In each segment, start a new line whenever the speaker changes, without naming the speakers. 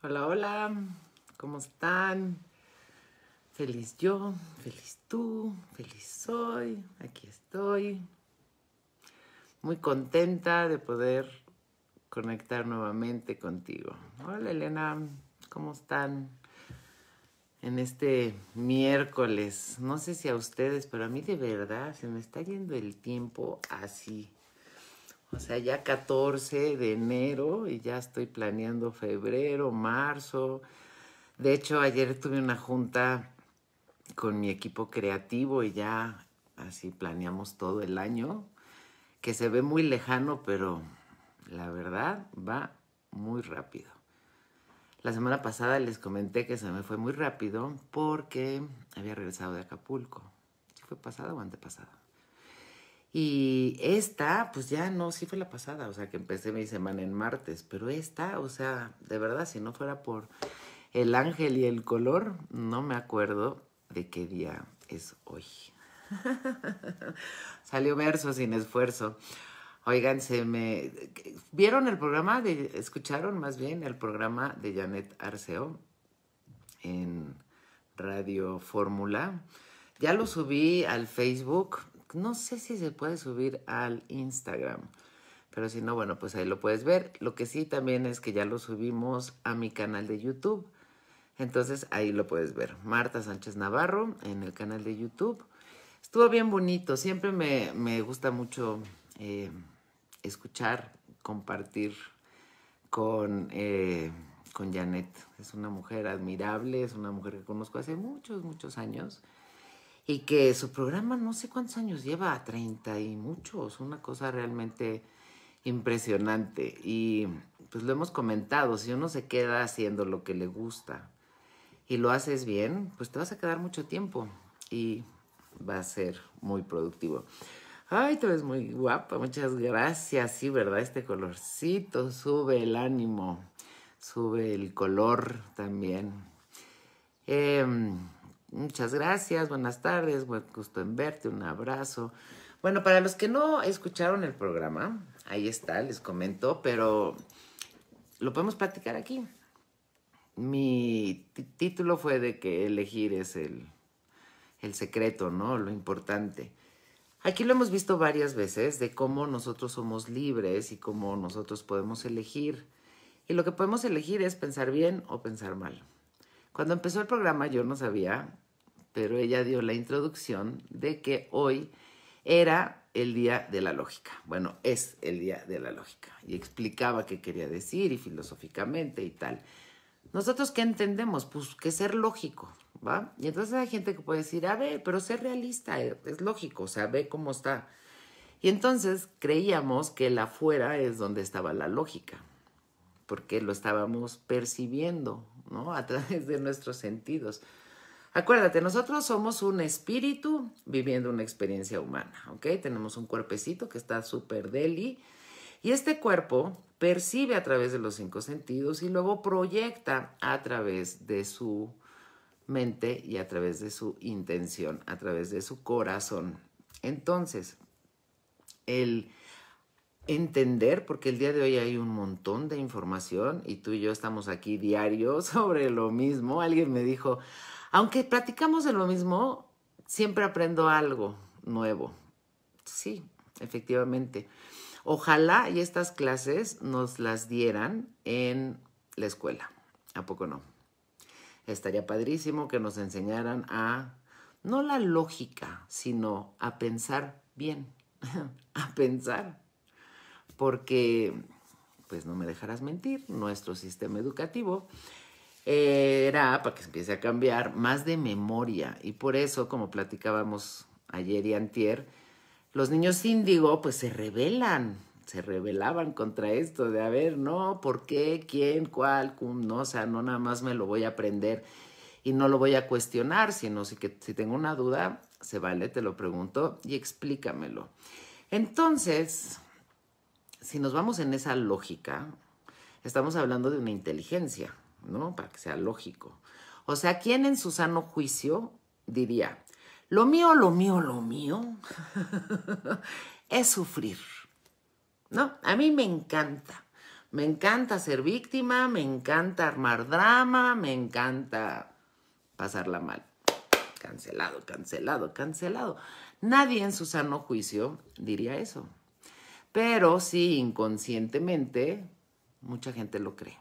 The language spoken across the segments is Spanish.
Hola, hola, ¿cómo están? Feliz yo, feliz tú, feliz soy, aquí estoy. Muy contenta de poder conectar nuevamente contigo. Hola Elena, ¿cómo están? En este miércoles, no sé si a ustedes, pero a mí de verdad se me está yendo el tiempo así o sea, ya 14 de enero y ya estoy planeando febrero, marzo. De hecho, ayer tuve una junta con mi equipo creativo y ya así planeamos todo el año, que se ve muy lejano, pero la verdad va muy rápido. La semana pasada les comenté que se me fue muy rápido porque había regresado de Acapulco. fue pasada o antepasada? Y esta, pues ya no, sí fue la pasada, o sea, que empecé mi semana en martes, pero esta, o sea, de verdad, si no fuera por el ángel y el color, no me acuerdo de qué día es hoy. Salió verso sin esfuerzo. Oigan, se me... ¿Vieron el programa escucharon más bien el programa de Janet Arceo en Radio Fórmula? Ya lo subí al Facebook no sé si se puede subir al Instagram. Pero si no, bueno, pues ahí lo puedes ver. Lo que sí también es que ya lo subimos a mi canal de YouTube. Entonces ahí lo puedes ver. Marta Sánchez Navarro en el canal de YouTube. Estuvo bien bonito. Siempre me, gusta mucho eh, escuchar, compartir con, eh, con Janet. Es una mujer admirable, es una mujer que conozco hace muchos, muchos años y que su programa no sé cuántos años lleva, 30 y muchos, una cosa realmente impresionante. Y pues lo hemos comentado, si uno se queda haciendo lo que le gusta y lo haces bien, pues te vas a quedar mucho tiempo y va a ser muy productivo. Ay, tú ves muy guapa, muchas gracias. Sí, ¿verdad? Este colorcito sube el ánimo, sube el color también. Eh, Muchas gracias, buenas tardes, buen gusto en verte, un abrazo. Bueno, para los que no escucharon el programa, ahí está, les comento, pero lo podemos platicar aquí. Mi título fue de que elegir es el, el secreto, ¿no? Lo importante. Aquí lo hemos visto varias veces de cómo nosotros somos libres y cómo nosotros podemos elegir. Y lo que podemos elegir es pensar bien o pensar mal. Cuando empezó el programa yo no sabía, pero ella dio la introducción de que hoy era el día de la lógica. Bueno, es el día de la lógica. Y explicaba qué quería decir y filosóficamente y tal. Nosotros qué entendemos? Pues que ser lógico, ¿va? Y entonces hay gente que puede decir, a ver, pero ser realista eh, es lógico, o sea, ve cómo está. Y entonces creíamos que el afuera es donde estaba la lógica, porque lo estábamos percibiendo, a través de nuestros sentidos. Acuérdate, nosotros somos un espíritu viviendo una experiencia humana, ¿ok? Tenemos un cuerpecito que está súper deli y este cuerpo percibe a través de los cinco sentidos y luego proyecta a través de su mente y a través de su intención, a través de su corazón. Entonces, el entender, porque el día de hoy hay un montón de información y tú y yo estamos aquí diario sobre lo mismo. Alguien me dijo, aunque platicamos de lo mismo, siempre aprendo algo nuevo. Sí, efectivamente. Ojalá y estas clases nos las dieran en la escuela. ¿A poco no? Estaría padrísimo que nos enseñaran a, no la lógica, sino a pensar bien, a pensar porque, pues no me dejarás mentir, nuestro sistema educativo eh, era, para que se empiece a cambiar, más de memoria. Y por eso, como platicábamos ayer y antier, los niños índigo pues se rebelan, se rebelaban contra esto de, a ver, no, ¿por qué? ¿Quién? ¿Cuál? Cum, no, o sea, no nada más me lo voy a aprender y no lo voy a cuestionar, sino si, que, si tengo una duda, se vale, te lo pregunto y explícamelo. Entonces, si nos vamos en esa lógica, estamos hablando de una inteligencia, ¿no? Para que sea lógico. O sea, ¿quién en su sano juicio diría, lo mío, lo mío, lo mío es sufrir? ¿No? A mí me encanta. Me encanta ser víctima, me encanta armar drama, me encanta pasarla mal. Cancelado, cancelado, cancelado. Nadie en su sano juicio diría eso. Pero sí, inconscientemente, mucha gente lo cree.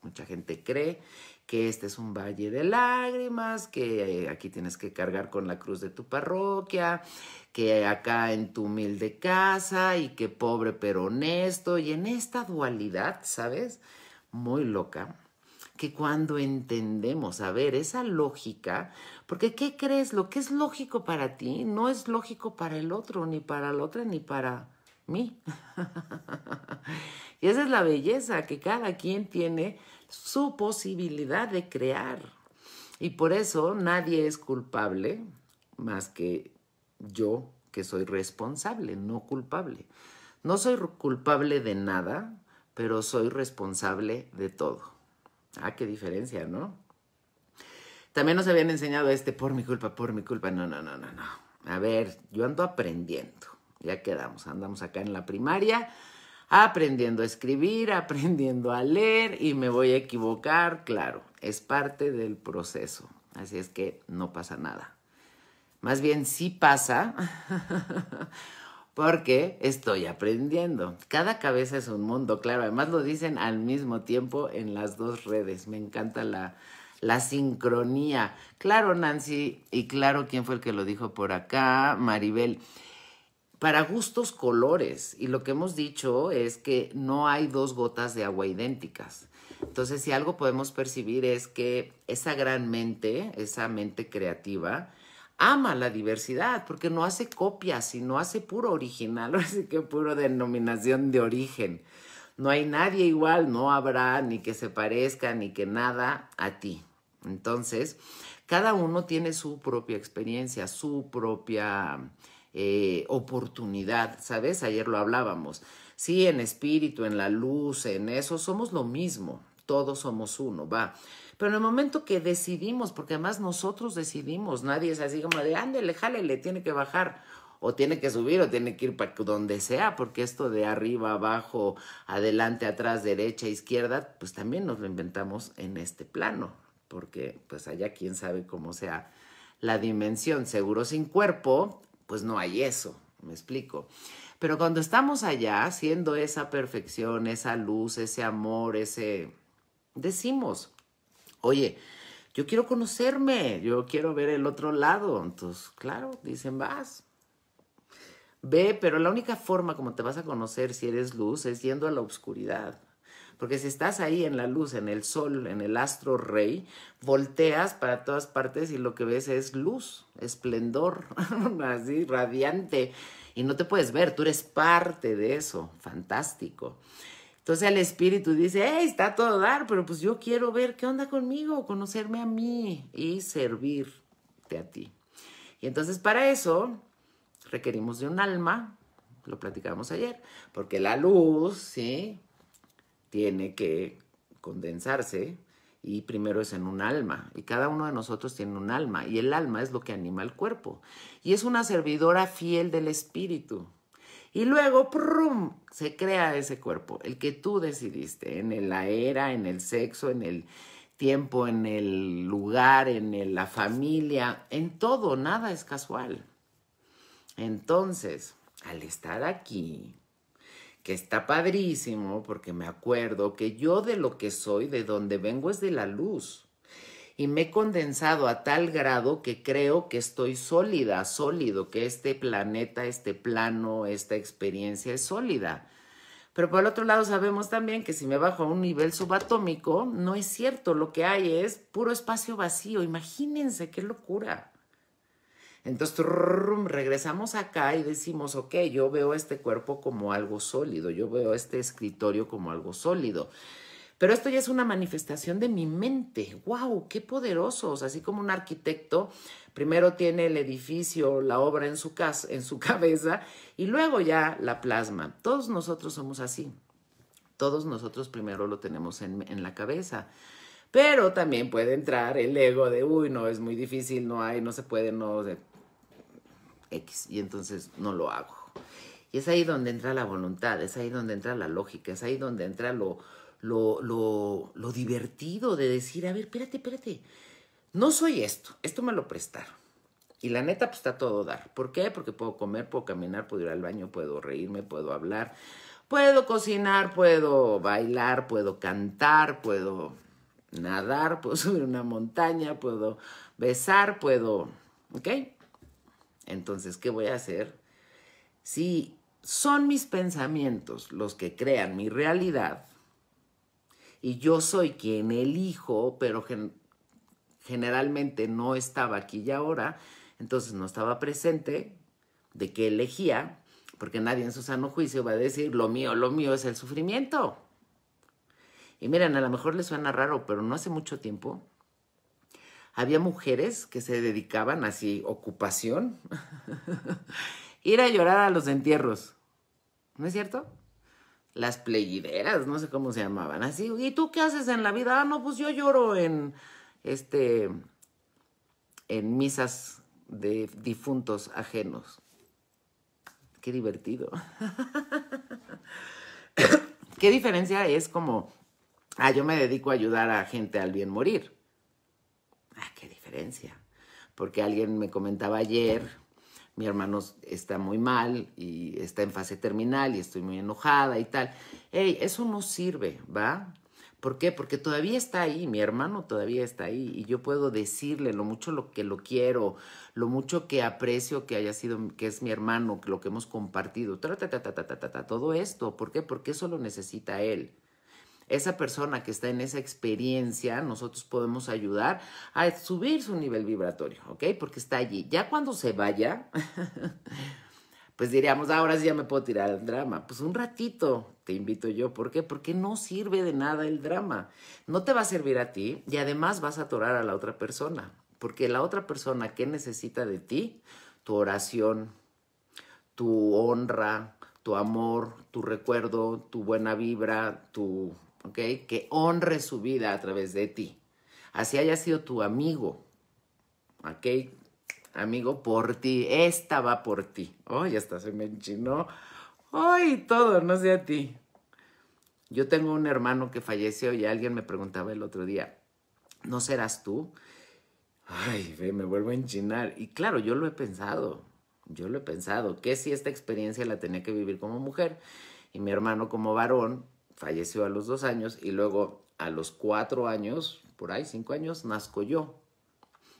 Mucha gente cree que este es un valle de lágrimas, que eh, aquí tienes que cargar con la cruz de tu parroquia, que acá en tu humilde casa y que pobre pero honesto. Y en esta dualidad, ¿sabes? Muy loca, que cuando entendemos, a ver, esa lógica, porque ¿qué crees? Lo que es lógico para ti no es lógico para el otro, ni para la otra, ni para mí. y esa es la belleza, que cada quien tiene su posibilidad de crear. Y por eso nadie es culpable más que yo, que soy responsable, no culpable. No soy culpable de nada, pero soy responsable de todo. Ah, qué diferencia, ¿no? También nos habían enseñado este por mi culpa, por mi culpa. No, no, no, no, no. A ver, yo ando aprendiendo ya quedamos, andamos acá en la primaria aprendiendo a escribir, aprendiendo a leer y me voy a equivocar, claro, es parte del proceso, así es que no pasa nada. Más bien sí pasa porque estoy aprendiendo. Cada cabeza es un mundo, claro, además lo dicen al mismo tiempo en las dos redes, me encanta la, sincronía. Claro, Nancy, y claro, ¿quién fue el que lo dijo por acá? Maribel para gustos colores. Y lo que hemos dicho es que no hay dos gotas de agua idénticas. Entonces, si algo podemos percibir es que esa gran mente, esa mente creativa, ama la diversidad porque no hace copias, sino hace puro original, así que puro denominación de origen. No hay nadie igual, no habrá ni que se parezca ni que nada a ti. Entonces, cada uno tiene su propia experiencia, su propia eh, oportunidad, ¿sabes? Ayer lo hablábamos. Sí, en espíritu, en la luz, en eso, somos lo mismo, todos somos uno, va. Pero en el momento que decidimos, porque además nosotros decidimos, nadie es así como de, ándele, le tiene que bajar, o tiene que subir, o tiene que ir para donde sea, porque esto de arriba, abajo, adelante, atrás, derecha, izquierda, pues también nos lo inventamos en este plano, porque pues allá quién sabe cómo sea la dimensión, seguro sin cuerpo, pues no hay eso, me explico. Pero cuando estamos allá, siendo esa perfección, esa luz, ese amor, ese... Decimos, oye, yo quiero conocerme, yo quiero ver el otro lado. Entonces, claro, dicen, vas. Ve, pero la única forma como te vas a conocer si eres luz es yendo a la oscuridad. Porque si estás ahí en la luz, en el sol, en el astro rey, volteas para todas partes y lo que ves es luz, esplendor, así radiante. Y no te puedes ver, tú eres parte de eso. Fantástico. Entonces el espíritu dice, hey, está todo dar, pero pues yo quiero ver qué onda conmigo, conocerme a mí y servirte a ti. Y entonces para eso requerimos de un alma, lo platicamos ayer, porque la luz, ¿sí? tiene que condensarse y primero es en un alma. Y cada uno de nosotros tiene un alma y el alma es lo que anima el cuerpo. Y es una servidora fiel del espíritu. Y luego, ¡prum!, se crea ese cuerpo, el que tú decidiste, en la era, en el sexo, en el tiempo, en el lugar, en la familia, en todo, nada es casual. Entonces, al estar aquí, que está padrísimo porque me acuerdo que yo de lo que soy, de donde vengo es de la luz. Y me he condensado a tal grado que creo que estoy sólida, sólido, que este planeta, este plano, esta experiencia es sólida. Pero por el otro lado sabemos también que si me bajo a un nivel subatómico, no es cierto, lo que hay es puro espacio vacío. Imagínense qué locura. Entonces regresamos acá y decimos, ok, yo veo este cuerpo como algo sólido, yo veo este escritorio como algo sólido. Pero esto ya es una manifestación de mi mente. ¡Wow! ¡Qué poderosos! Así como un arquitecto primero tiene el edificio, la obra en su, casa, en su cabeza y luego ya la plasma. Todos nosotros somos así. Todos nosotros primero lo tenemos en, en la cabeza. Pero también puede entrar el ego de, uy, no, es muy difícil, no hay, no se puede, no. X y entonces no lo hago. Y es ahí donde entra la voluntad, es ahí donde entra la lógica, es ahí donde entra lo, lo, divertido de decir, a ver, espérate, espérate, no soy esto, esto me lo prestaron. Y la neta, pues, está todo dar. ¿Por qué? Porque puedo comer, puedo caminar, puedo ir al baño, puedo reírme, puedo hablar, puedo cocinar, puedo bailar, puedo cantar, puedo nadar, puedo subir una montaña, puedo besar, puedo... ¿Ok? Entonces, ¿qué voy a hacer? Si son mis pensamientos los que crean mi realidad y yo soy quien elijo, pero generalmente no estaba aquí y ahora, entonces no estaba presente de qué elegía, porque nadie en su sano juicio va a decir, lo mío, lo mío es el sufrimiento. Y miren, a lo mejor les suena raro, pero no hace mucho tiempo había mujeres que se dedicaban así, ocupación, ir a llorar a los entierros. ¿No es cierto? Las pleguideras, no sé cómo se llamaban, así. ¿Y tú qué haces en la vida? Ah, no, pues yo lloro en este en misas de difuntos ajenos. Qué divertido. ¿Qué diferencia es como, ah, yo me dedico a ayudar a gente al bien morir? Ah, qué diferencia. Porque alguien me comentaba ayer, mi hermano está muy mal y está en fase terminal y estoy muy enojada y tal. Ey, eso no sirve, ¿va? ¿Por qué? Porque todavía está ahí, mi hermano todavía está ahí y yo puedo decirle lo mucho lo que lo quiero, lo mucho que aprecio que haya sido, que es mi hermano, lo que hemos compartido, ta, ta, ta, todo esto. ¿Por qué? Porque eso lo necesita él esa persona que está en esa experiencia, nosotros podemos ayudar a subir su nivel vibratorio, ¿ok? Porque está allí. Ya cuando se vaya, pues diríamos, ahora sí ya me puedo tirar el drama. Pues un ratito te invito yo. ¿Por qué? Porque no sirve de nada el drama. No te va a servir a ti y además vas a atorar a la otra persona. Porque la otra persona que necesita de ti, tu oración, tu honra, tu amor, tu recuerdo, tu buena vibra, tu ¿ok? Que honre su vida a través de ti. Así haya sido tu amigo, ¿ok? Amigo, por ti, esta va por ti. Ay, hasta se me enchinó. Ay, todo, no sé a ti. Yo tengo un hermano que falleció y alguien me preguntaba el otro día, ¿no serás tú? Ay, me vuelvo a enchinar. Y claro, yo lo he pensado, yo lo he pensado, que si esta experiencia la tenía que vivir como mujer y mi hermano como varón, falleció a los dos años y luego a los cuatro años, por ahí cinco años, nazco yo,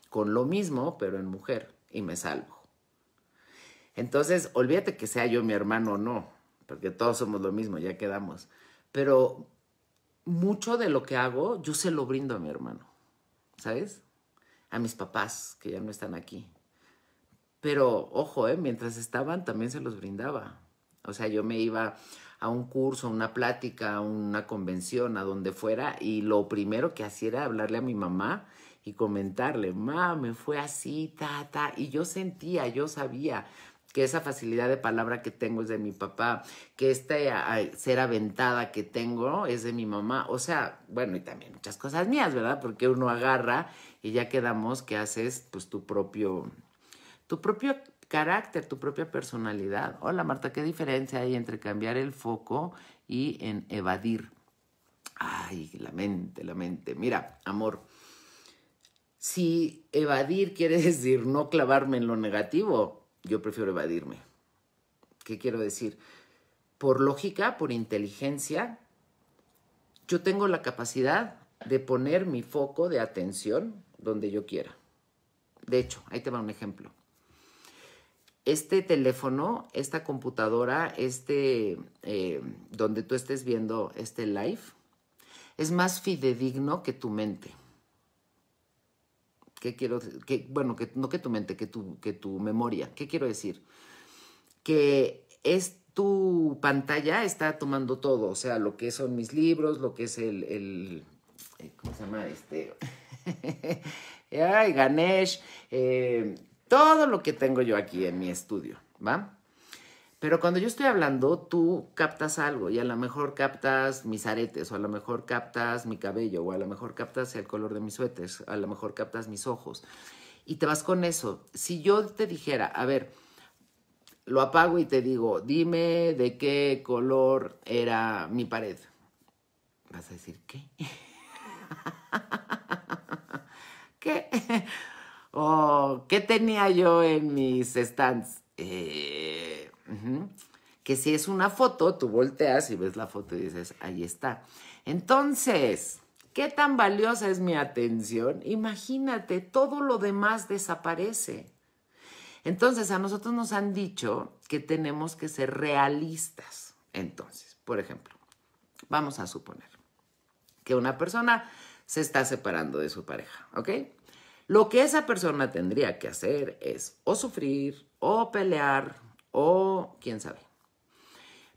con lo mismo, pero en mujer, y me salvo. Entonces, olvídate que sea yo mi hermano o no, porque todos somos lo mismo, ya quedamos. Pero mucho de lo que hago, yo se lo brindo a mi hermano, ¿sabes? A mis papás, que ya no están aquí. Pero, ojo, ¿eh? mientras estaban también se los brindaba. O sea, yo me iba a un curso, a una plática, a una convención, a donde fuera, y lo primero que hacía era hablarle a mi mamá y comentarle, ma, me fue así, ta, ta, y yo sentía, yo sabía que esa facilidad de palabra que tengo es de mi papá, que esta ser aventada que tengo es de mi mamá, o sea, bueno, y también muchas cosas mías, ¿verdad? Porque uno agarra y ya quedamos que haces pues tu propio tu propio carácter, tu propia personalidad. Hola Marta, ¿qué diferencia hay entre cambiar el foco y en evadir? Ay, la mente, la mente. Mira, amor, si evadir quiere decir no clavarme en lo negativo, yo prefiero evadirme. ¿Qué quiero decir? Por lógica, por inteligencia, yo tengo la capacidad de poner mi foco de atención donde yo quiera. De hecho, ahí te va un ejemplo este teléfono, esta computadora, este eh, donde tú estés viendo este live, es más fidedigno que tu mente. ¿Qué quiero? Que, bueno, que, no que tu mente, que tu, que tu memoria. ¿Qué quiero decir? Que es tu pantalla está tomando todo, o sea, lo que son mis libros, lo que es el, el eh, ¿cómo se llama? Este, ay, Ganesh, eh, todo lo que tengo yo aquí en mi estudio, ¿va? Pero cuando yo estoy hablando, tú captas algo y a lo mejor captas mis aretes, o a lo mejor captas mi cabello, o a lo mejor captas el color de mis suéteres, a lo mejor captas mis ojos. Y te vas con eso. Si yo te dijera, a ver, lo apago y te digo, dime de qué color era mi pared. Vas a decir, ¿qué? ¿Qué? O, oh, ¿qué tenía yo en mis stands? Eh, que si es una foto, tú volteas y ves la foto y dices, ahí está. Entonces, ¿qué tan valiosa es mi atención? Imagínate, todo lo demás desaparece. Entonces, a nosotros nos han dicho que tenemos que ser realistas. Entonces, por ejemplo, vamos a suponer que una persona se está separando de su pareja, ¿ok? Lo que esa persona tendría que hacer es o sufrir, o pelear, o quién sabe.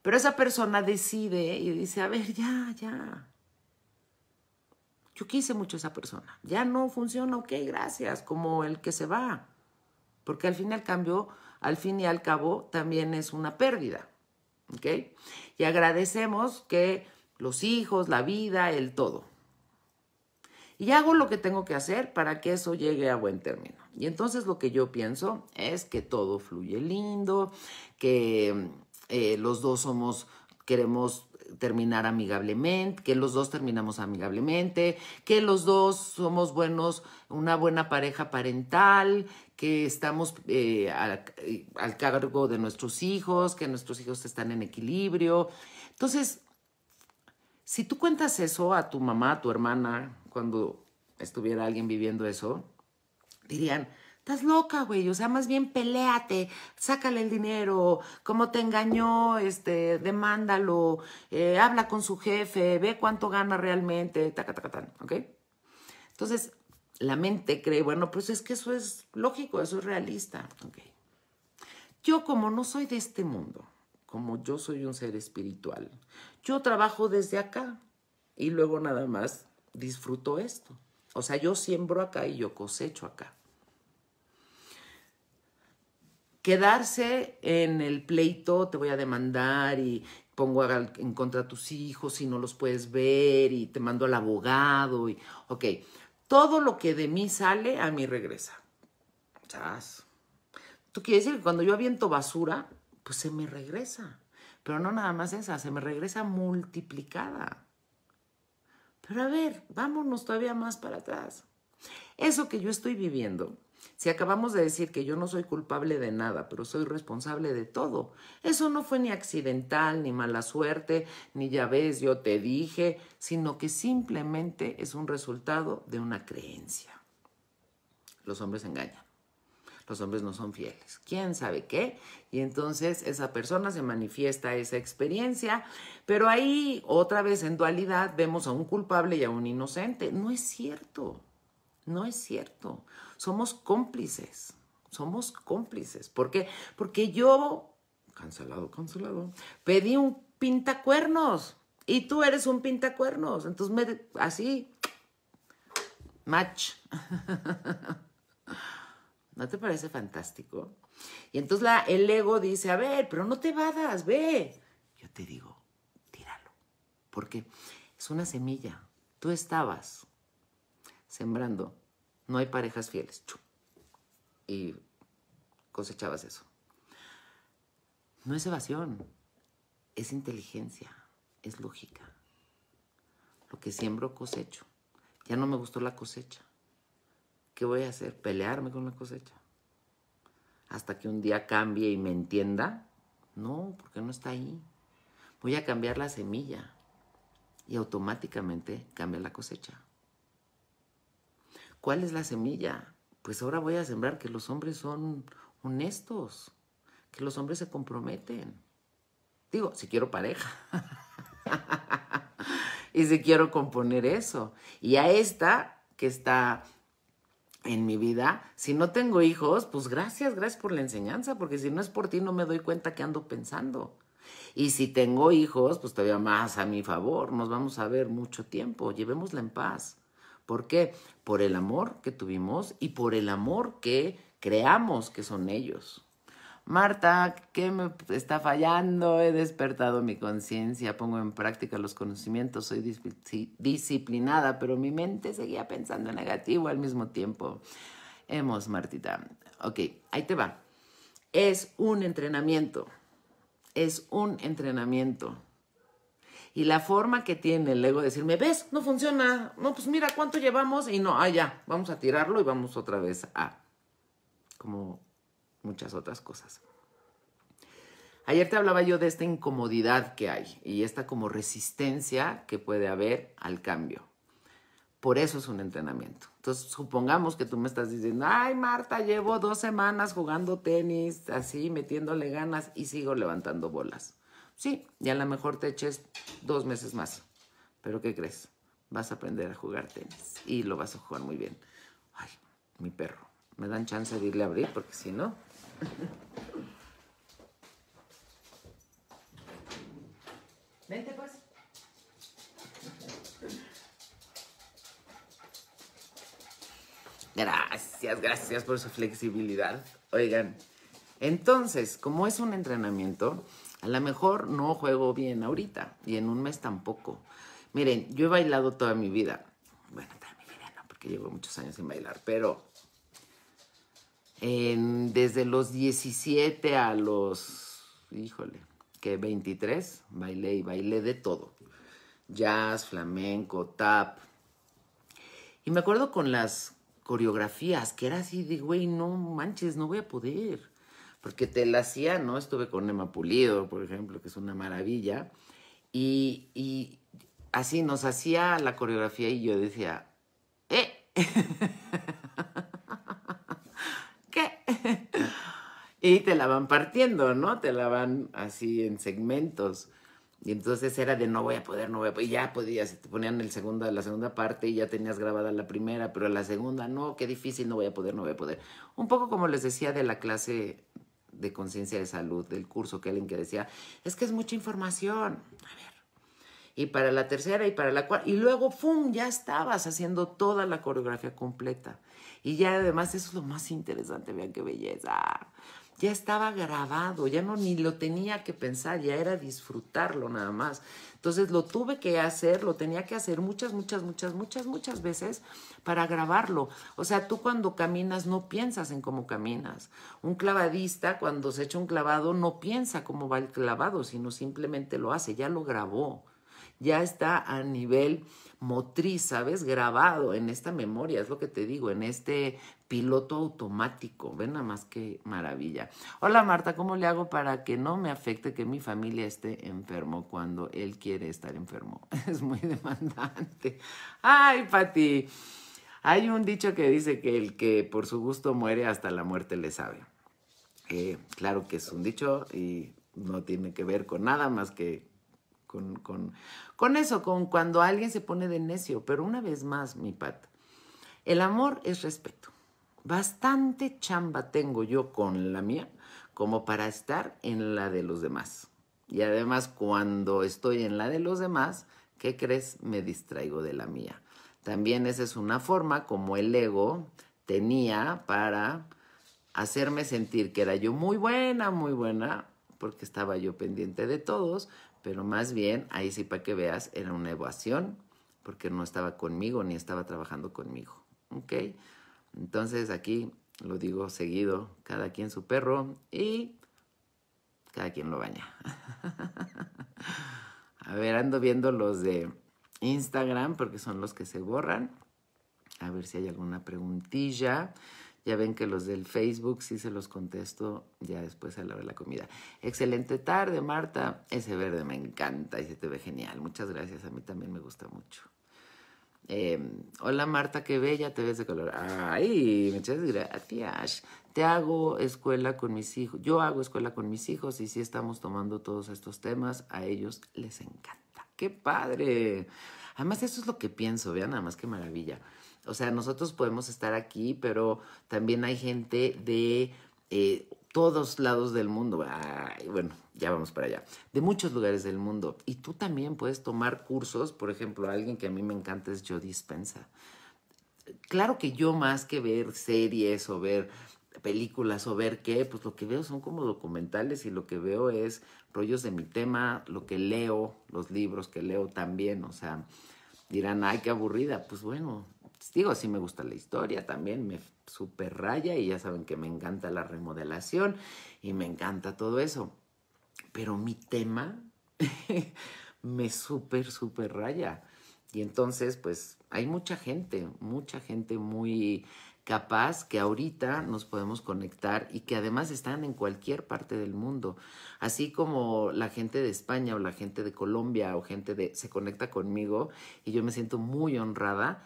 Pero esa persona decide y dice, a ver, ya, ya. Yo quise mucho a esa persona. Ya no funciona, ok, gracias, como el que se va. Porque al fin y al cambio, al fin y al cabo, también es una pérdida. ¿Ok? Y agradecemos que los hijos, la vida, el todo y hago lo que tengo que hacer para que eso llegue a buen término. Y entonces lo que yo pienso es que todo fluye lindo, que eh, los dos somos, queremos terminar amigablemente, que los dos terminamos amigablemente, que los dos somos buenos, una buena pareja parental, que estamos eh, al, al cargo de nuestros hijos, que nuestros hijos están en equilibrio. Entonces, si tú cuentas eso a tu mamá, a tu hermana, cuando estuviera alguien viviendo eso, dirían, estás loca, güey, o sea, más bien peleate, sácale el dinero, como te engañó, este, demándalo, eh, habla con su jefe, ve cuánto gana realmente, ta, taca, ¿ok? Entonces, la mente cree, bueno, pues es que eso es lógico, eso es realista, ¿ok? Yo como no soy de este mundo, como yo soy un ser espiritual, yo trabajo desde acá y luego nada más disfruto esto. O sea, yo siembro acá y yo cosecho acá. Quedarse en el pleito, te voy a demandar y pongo en contra tus hijos y no los puedes ver y te mando al abogado y, ok, todo lo que de mí sale a mí regresa. ¿Sabes? Tú quieres decir que cuando yo aviento basura, pues se me regresa. Pero no nada más esa, se me regresa multiplicada. Pero a ver, vámonos todavía más para atrás. Eso que yo estoy viviendo, si acabamos de decir que yo no soy culpable de nada, pero soy responsable de todo, eso no fue ni accidental, ni mala suerte, ni ya ves, yo te dije, sino que simplemente es un resultado de una creencia. Los hombres engañan los hombres no son fieles, quién sabe qué. Y entonces esa persona se manifiesta esa experiencia, pero ahí otra vez en dualidad vemos a un culpable y a un inocente. No es cierto, no es cierto. Somos cómplices, somos cómplices. ¿Por qué? Porque yo, cancelado, cancelado, pedí un pintacuernos y tú eres un pintacuernos. Entonces, me, así, match. ¿No te parece fantástico? Y entonces la, el ego dice, a ver, pero no te vadas, ve. Yo te digo, tíralo. Porque es una semilla. Tú estabas sembrando, no hay parejas fieles. Y cosechabas eso. No es evasión, es inteligencia, es lógica. Lo que siembro cosecho. Ya no me gustó la cosecha ¿qué voy a hacer? ¿Pelearme con la cosecha? Hasta que un día cambie y me entienda. No, porque no está ahí. Voy a cambiar la semilla y automáticamente cambia la cosecha. ¿Cuál es la semilla? Pues ahora voy a sembrar que los hombres son honestos, que los hombres se comprometen. Digo, si quiero pareja. y si quiero componer eso. Y a esta que está en mi vida. Si no tengo hijos, pues gracias, gracias por la enseñanza, porque si no es por ti no me doy cuenta que ando pensando. Y si tengo hijos, pues todavía más a mi favor, nos vamos a ver mucho tiempo, llevémosla en paz. ¿Por qué? Por el amor que tuvimos y por el amor que creamos que son ellos. Marta, ¿qué me está fallando? He despertado mi conciencia, pongo en práctica los conocimientos, soy disciplinada, pero mi mente seguía pensando negativo al mismo tiempo. Hemos, Martita. Ok, ahí te va. Es un entrenamiento. Es un entrenamiento. Y la forma que tiene el ego de decirme, ves, no funciona. No, pues mira cuánto llevamos y no, ah, ya, vamos a tirarlo y vamos otra vez a. Como muchas otras cosas. Ayer te hablaba yo de esta incomodidad que hay y esta como resistencia que puede haber al cambio. Por eso es un entrenamiento. Entonces, supongamos que tú me estás diciendo, ay Marta, llevo dos semanas jugando tenis, así, metiéndole ganas y sigo levantando bolas. Sí, ya a lo mejor te eches dos meses más. Pero ¿qué crees? Vas a aprender a jugar tenis y lo vas a jugar muy bien. Ay, mi perro. ¿Me dan chance de irle a abrir? Porque si no, Vente pues. Gracias, gracias por su flexibilidad. Oigan, entonces, como es un entrenamiento, a lo mejor no juego bien ahorita y en un mes tampoco. Miren, yo he bailado toda mi vida. Bueno, toda mi vida no, porque llevo muchos años sin bailar, pero desde los 17 a los, híjole, que 23, bailé y bailé de todo. Jazz, flamenco, tap. Y me acuerdo con las coreografías, que era así de, güey, no manches, no voy a poder. Porque te la hacía, ¿no? Estuve con Emma Pulido, por ejemplo, que es una maravilla. Y, y así nos hacía la coreografía y yo decía, ¡eh! y te la van partiendo, ¿no? Te la van así en segmentos. Y entonces era de no voy a poder, no voy a poder. Y ya podías, te ponían el la segunda parte y ya tenías grabada la primera, pero la segunda, no, qué difícil, no voy a poder, no voy a poder. Un poco como les decía de la clase de conciencia de salud, del curso, que alguien que decía, es que es mucha información. A ver. Y para la tercera y para la cuarta. Y luego, ¡fum!, Ya estabas haciendo toda la coreografía completa. Y ya además eso es lo más interesante, vean qué belleza. Ya estaba grabado, ya no ni lo tenía que pensar, ya era disfrutarlo nada más. Entonces lo tuve que hacer, lo tenía que hacer muchas, muchas, muchas, muchas, muchas veces para grabarlo. O sea, tú cuando caminas no piensas en cómo caminas. Un clavadista cuando se echa un clavado no piensa cómo va el clavado, sino simplemente lo hace, ya lo grabó, ya está a nivel motriz, ¿sabes? Grabado en esta memoria, es lo que te digo, en este piloto automático. Ven nada más qué maravilla. Hola Marta, ¿cómo le hago para que no me afecte que mi familia esté enfermo cuando él quiere estar enfermo? Es muy demandante. Ay, Pati. Hay un dicho que dice que el que por su gusto muere hasta la muerte le sabe. Eh, claro que es un dicho y no tiene que ver con nada más que con, con, eso, con cuando alguien se pone de necio. Pero una vez más, mi pata, el amor es respeto. Bastante chamba tengo yo con la mía como para estar en la de los demás. Y además cuando estoy en la de los demás, ¿qué crees? Me distraigo de la mía. También esa es una forma como el ego tenía para hacerme sentir que era yo muy buena, muy buena, porque estaba yo pendiente de todos, pero más bien, ahí sí para que veas, era una evasión, porque no estaba conmigo ni estaba trabajando conmigo. ¿Ok? Entonces aquí lo digo seguido, cada quien su perro y cada quien lo baña. A ver, ando viendo los de Instagram porque son los que se borran. A ver si hay alguna preguntilla. Ya ven que los del Facebook sí se los contesto ya después a la hora de la comida. Excelente tarde, Marta. Ese verde me encanta y se te ve genial. Muchas gracias. A mí también me gusta mucho. Em, hola Marta, qué bella te ves de color. Ay, muchas gracias. Te hago escuela con mis hijos. Yo hago escuela con mis hijos y sí estamos tomando todos estos temas. A ellos les encanta. ¡Qué padre! Además, eso es lo que pienso. Vean, nada más qué maravilla. O sea, nosotros podemos estar aquí, pero también hay gente de eh, todos lados del mundo. bueno, ya vamos para allá. De muchos lugares del mundo. Y tú también puedes tomar cursos. Por ejemplo, alguien que a mí me encanta es Joe Dispensa. Claro que yo más que ver series o ver películas o ver qué, pues lo que veo son como documentales y lo que veo es rollos de mi tema, lo que leo, los libros que leo también, o sea, dirán, ay, qué aburrida, pues bueno, pues, digo, sí me gusta la historia también, me super raya y ya saben que me encanta la remodelación y me encanta todo eso. Pero mi tema me súper, súper raya. Y entonces, pues hay mucha gente, mucha gente muy capaz que ahorita nos podemos conectar y que además están en cualquier parte del mundo, así como la gente de España o la gente de Colombia o gente de se conecta conmigo y yo me siento muy honrada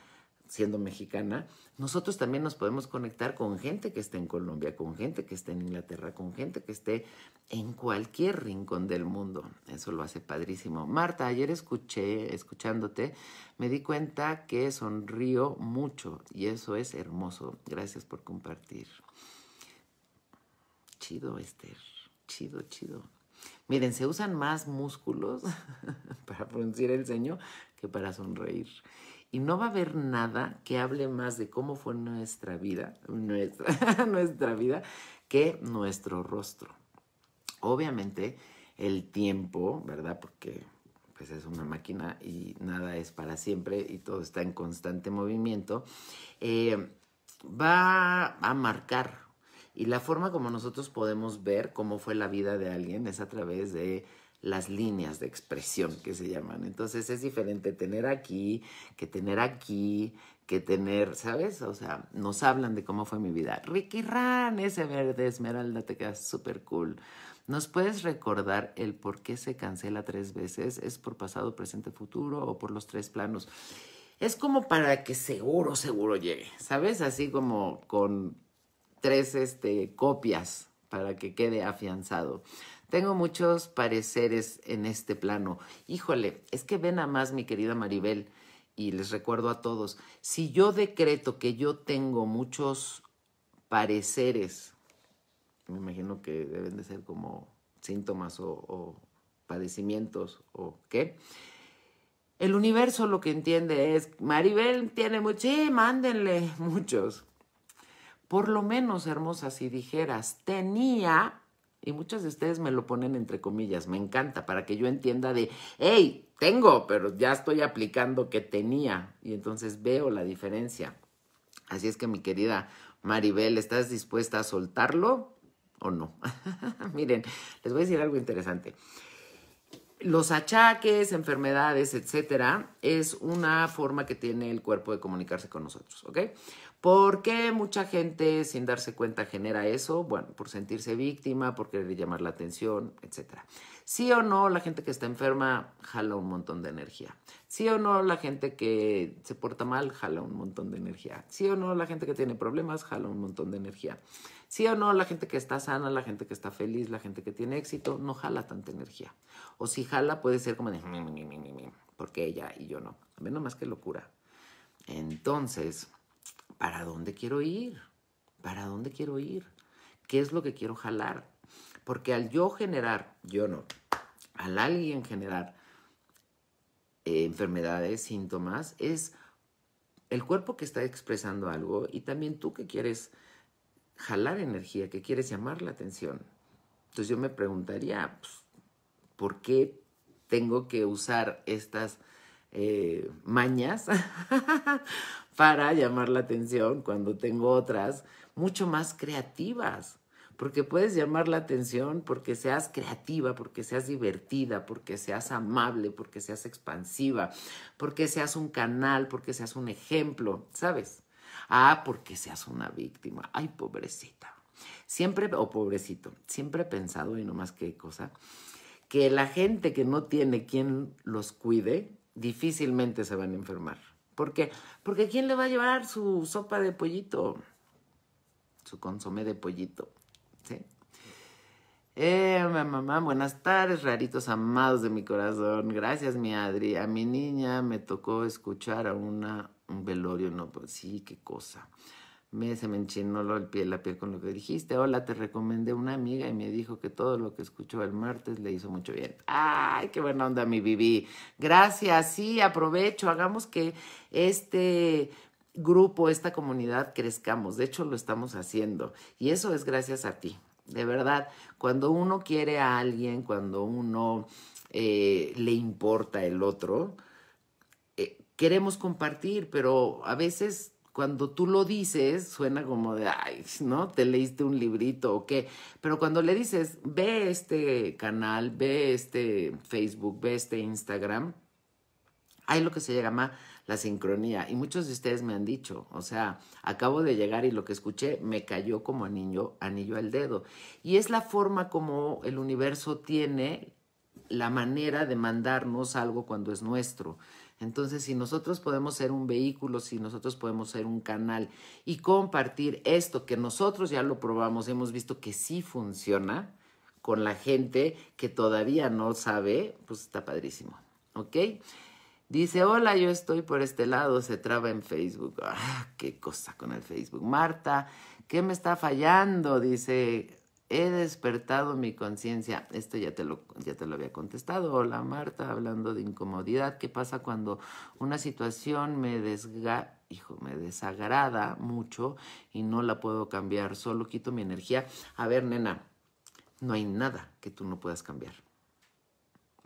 siendo mexicana, nosotros también nos podemos conectar con gente que esté en Colombia, con gente que esté en Inglaterra, con gente que esté en cualquier rincón del mundo. Eso lo hace padrísimo. Marta, ayer escuché, escuchándote, me di cuenta que sonrío mucho y eso es hermoso. Gracias por compartir. Chido, Esther. Chido, chido. Miren, se usan más músculos para pronunciar el ceño que para sonreír y no va a haber nada que hable más de cómo fue nuestra vida, nuestra, nuestra vida, que nuestro rostro. Obviamente el tiempo, ¿verdad? Porque pues es una máquina y nada es para siempre y todo está en constante movimiento, eh, va a marcar. Y la forma como nosotros podemos ver cómo fue la vida de alguien es a través de las líneas de expresión que se llaman. Entonces es diferente tener aquí que tener aquí, que tener, ¿sabes? O sea, nos hablan de cómo fue mi vida. Ricky Ran, ese verde esmeralda te queda súper cool. ¿Nos puedes recordar el por qué se cancela tres veces? ¿Es por pasado, presente, futuro o por los tres planos? Es como para que seguro, seguro llegue, ¿sabes? Así como con tres este, copias para que quede afianzado. Tengo muchos pareceres en este plano. Híjole, es que ven a más mi querida Maribel y les recuerdo a todos, si yo decreto que yo tengo muchos pareceres, me imagino que deben de ser como síntomas o, padecimientos o qué, el universo lo que entiende es, Maribel tiene muchos, sí, mándenle muchos. Por lo menos, hermosa, si dijeras, tenía y muchas de ustedes me lo ponen entre comillas, me encanta, para que yo entienda de, hey, tengo, pero ya estoy aplicando que tenía. Y entonces veo la diferencia. Así es que mi querida Maribel, ¿estás dispuesta a soltarlo o no? Miren, les voy a decir algo interesante. Los achaques, enfermedades, etcétera, es una forma que tiene el cuerpo de comunicarse con nosotros, ¿ok? ¿Por qué mucha gente sin darse cuenta genera eso? Bueno, por sentirse víctima, por querer llamar la atención, etc. Sí o no, la gente que está enferma jala un montón de energía. Sí o no, la gente que se porta mal jala un montón de energía. Sí o no, la gente que tiene problemas jala un montón de energía. Sí o no, la gente que está sana, la gente que está feliz, la gente que tiene éxito, no jala tanta energía. O si jala, puede ser como de, mmm, mmm, mmm, porque ella y yo no. A mí más que locura. Entonces, ¿para dónde quiero ir? ¿Para dónde quiero ir? ¿Qué es lo que quiero jalar? Porque al yo generar, yo no, al alguien generar eh, enfermedades, síntomas, es el cuerpo que está expresando algo y también tú que quieres jalar energía, que quieres llamar la atención. Entonces yo me preguntaría, pues, ¿por qué tengo que usar estas eh, mañas para llamar la atención cuando tengo otras mucho más creativas. Porque puedes llamar la atención porque seas creativa, porque seas divertida, porque seas amable, porque seas expansiva, porque seas un canal, porque seas un ejemplo, ¿sabes? Ah, porque seas una víctima. Ay, pobrecita. Siempre, o pobrecito, siempre he pensado, y no más que cosa, que la gente que no tiene quien los cuide, difícilmente se van a enfermar. Porque, porque ¿quién le va a llevar su sopa de pollito? Su consomé de pollito. ¿Sí? Eh, mamá, buenas tardes, raritos amados de mi corazón. Gracias, mi Adri. A mi niña me tocó escuchar a una, un velorio, no, pues sí, qué cosa me, se me enchinó el pie, la piel con lo que dijiste. Hola, te recomendé una amiga y me dijo que todo lo que escuchó el martes le hizo mucho bien. ¡Ay, qué buena onda, mi Vivi! Gracias, sí, aprovecho, hagamos que este grupo, esta comunidad crezcamos. De hecho, lo estamos haciendo. Y eso es gracias a ti. De verdad, cuando uno quiere a alguien, cuando uno eh, le importa el otro, eh, queremos compartir, pero a veces cuando tú lo dices, suena como de, ay, ¿no? Te leíste un librito o qué. Pero cuando le dices, ve este canal, ve este Facebook, ve este Instagram, hay lo que se llama la sincronía. Y muchos de ustedes me han dicho, o sea, acabo de llegar y lo que escuché me cayó como anillo, anillo al dedo. Y es la forma como el universo tiene la manera de mandarnos algo cuando es nuestro. Entonces, si nosotros podemos ser un vehículo, si nosotros podemos ser un canal y compartir esto que nosotros ya lo probamos, hemos visto que sí funciona con la gente que todavía no sabe, pues está padrísimo. ¿Ok? Dice, hola, yo estoy por este lado, se traba en Facebook. Ah, qué cosa con el Facebook. Marta, ¿qué me está fallando? Dice He despertado mi conciencia. Esto ya te, lo, ya te lo había contestado. Hola Marta, hablando de incomodidad. ¿Qué pasa cuando una situación me desga me desagrada mucho y no la puedo cambiar? Solo quito mi energía. A ver, nena, no hay nada que tú no puedas cambiar.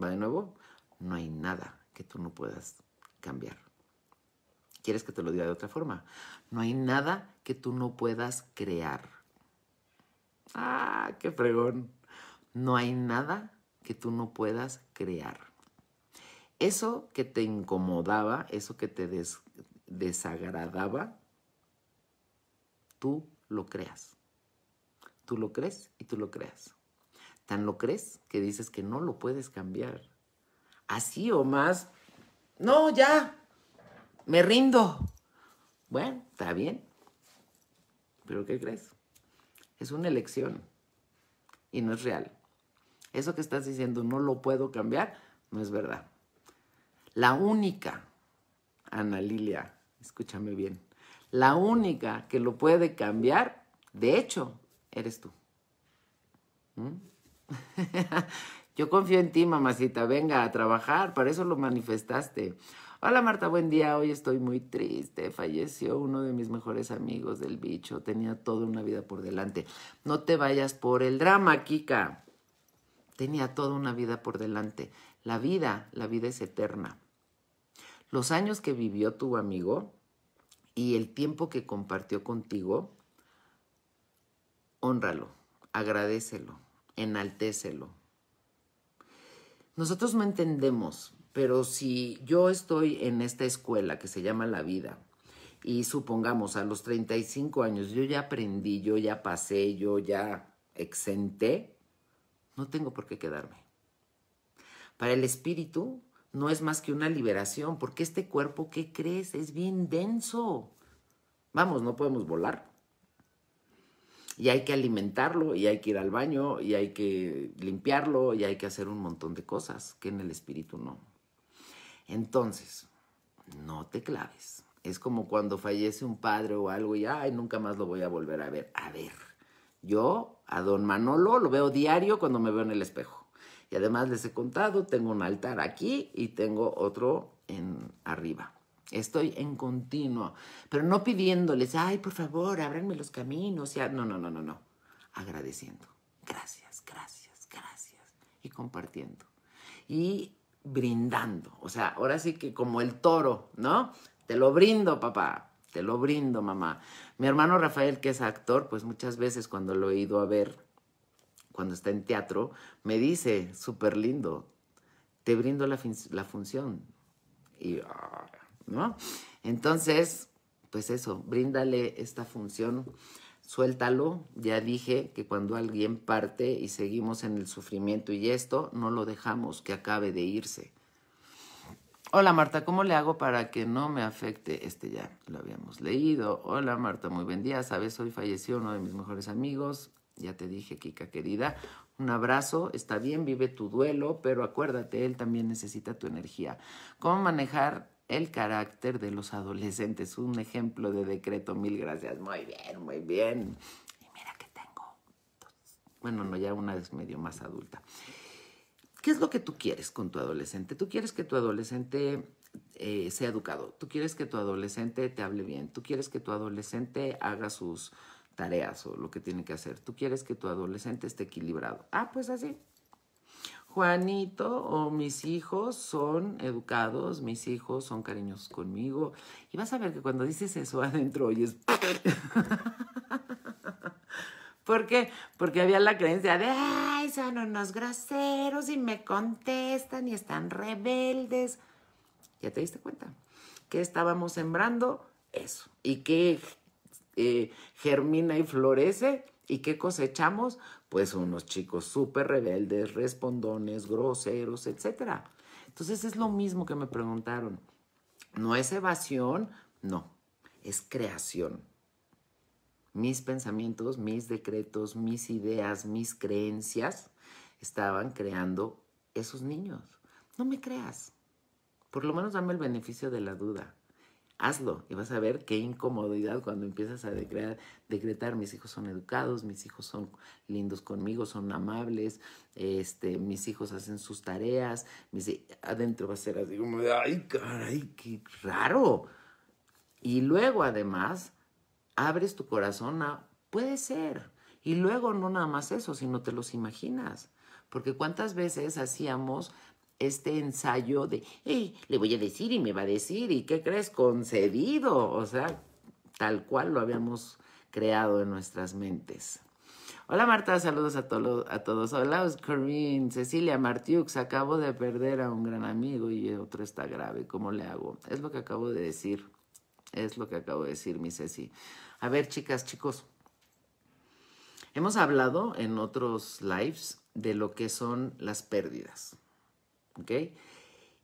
¿Va de nuevo? No hay nada que tú no puedas cambiar. ¿Quieres que te lo diga de otra forma? No hay nada que tú no puedas crear Ah, qué fregón. No hay nada que tú no puedas crear. Eso que te incomodaba, eso que te desagradaba, tú lo creas. Tú lo crees y tú lo creas. Tan lo crees que dices que no lo puedes cambiar. Así o más. No, ya. Me rindo. Bueno, está bien. Pero ¿qué crees? es una elección y no es real. Eso que estás diciendo no lo puedo cambiar, no es verdad. La única, Ana Lilia, escúchame bien, la única que lo puede cambiar, de hecho, eres tú. ¿Mm? Yo confío en ti, mamacita, venga a trabajar, para eso lo manifestaste. Hola Marta, buen día. Hoy estoy muy triste. Falleció uno de mis mejores amigos del bicho. Tenía toda una vida por delante. No te vayas por el drama, Kika. Tenía toda una vida por delante. La vida, la vida es eterna. Los años que vivió tu amigo y el tiempo que compartió contigo, honralo, agradecelo, enaltécelo. Nosotros no entendemos pero si yo estoy en esta escuela que se llama la vida, y supongamos a los 35 años yo ya aprendí, yo ya pasé, yo ya exenté, no tengo por qué quedarme. Para el espíritu no es más que una liberación, porque este cuerpo, ¿qué crees? Es bien denso. Vamos, no podemos volar. Y hay que alimentarlo, y hay que ir al baño, y hay que limpiarlo, y hay que hacer un montón de cosas que en el espíritu no. Entonces, no te claves. Es como cuando fallece un padre o algo y, ay, nunca más lo voy a volver a ver. A ver, yo a don Manolo lo veo diario cuando me veo en el espejo. Y además les he contado, tengo un altar aquí y tengo otro en arriba. Estoy en continuo, pero no pidiéndoles, ay, por favor, ábranme los caminos. Ya. No, no, no, no, no. Agradeciendo. Gracias, gracias, gracias. Y compartiendo. Y brindando. O sea, ahora sí que como el toro, ¿no? Te lo brindo, papá, te lo brindo, mamá. Mi hermano Rafael, que es actor, pues muchas veces cuando lo he ido a ver, cuando está en teatro, me dice, súper lindo, te brindo la, función. Ah, ¿no? Entonces, pues eso, bríndale esta función suéltalo. Ya dije que cuando alguien parte y seguimos en el sufrimiento y esto, no lo dejamos que acabe de irse. Hola Marta, ¿cómo le hago para que no me afecte? Este ya lo habíamos leído. Hola Marta, muy buen día. Sabes, hoy falleció uno de mis mejores amigos. Ya te dije, Kika querida. Un abrazo, está bien, vive tu duelo, pero acuérdate, él también necesita tu energía. ¿Cómo manejar el carácter de los adolescentes. Un ejemplo de decreto, mil gracias. Muy bien, muy bien. Y mira que tengo, bueno, no, ya una es medio más adulta. ¿Qué es lo que tú quieres con tu adolescente? Tú quieres que tu adolescente eh, sea educado, tú quieres que tu adolescente te hable bien, tú quieres que tu adolescente haga sus tareas o lo que tiene que hacer, tú quieres que tu adolescente esté equilibrado. Ah, pues así, Juanito o mis hijos son educados, mis hijos son cariñosos conmigo. Y vas a ver que cuando dices eso adentro oyes... ¿Por qué? Porque había la creencia de, ay, son unos groseros y me contestan y están rebeldes. Ya te diste cuenta que estábamos sembrando eso y que eh, germina y florece ¿Y qué cosechamos? Pues unos chicos súper rebeldes, respondones, groseros, etc. Entonces es lo mismo que me preguntaron. ¿No es evasión? No, es creación. Mis pensamientos, mis decretos, mis ideas, mis creencias estaban creando esos niños. No me creas. Por lo menos dame el beneficio de la duda hazlo y vas a ver qué incomodidad cuando empiezas a decretar, mis hijos son educados, mis hijos son lindos conmigo, son amables, este, mis hijos hacen sus tareas, adentro va a ser así como de, ay, caray, qué raro. Y luego además abres tu corazón a, puede ser. Y luego no nada más eso, sino te los imaginas. Porque cuántas veces hacíamos este ensayo de, hey, le voy a decir y me va a decir, ¿y qué crees? Concedido, o sea, tal cual lo habíamos creado en nuestras mentes. Hola Marta, saludos a, todos a todos. Hola Corinne, Cecilia Martiux, acabo de perder a un gran amigo y otro está grave. ¿Cómo le hago? Es lo que acabo de decir. Es lo que acabo de decir, mi Ceci. A ver, chicas, chicos. Hemos hablado en otros lives de lo que son las pérdidas. ¿ok?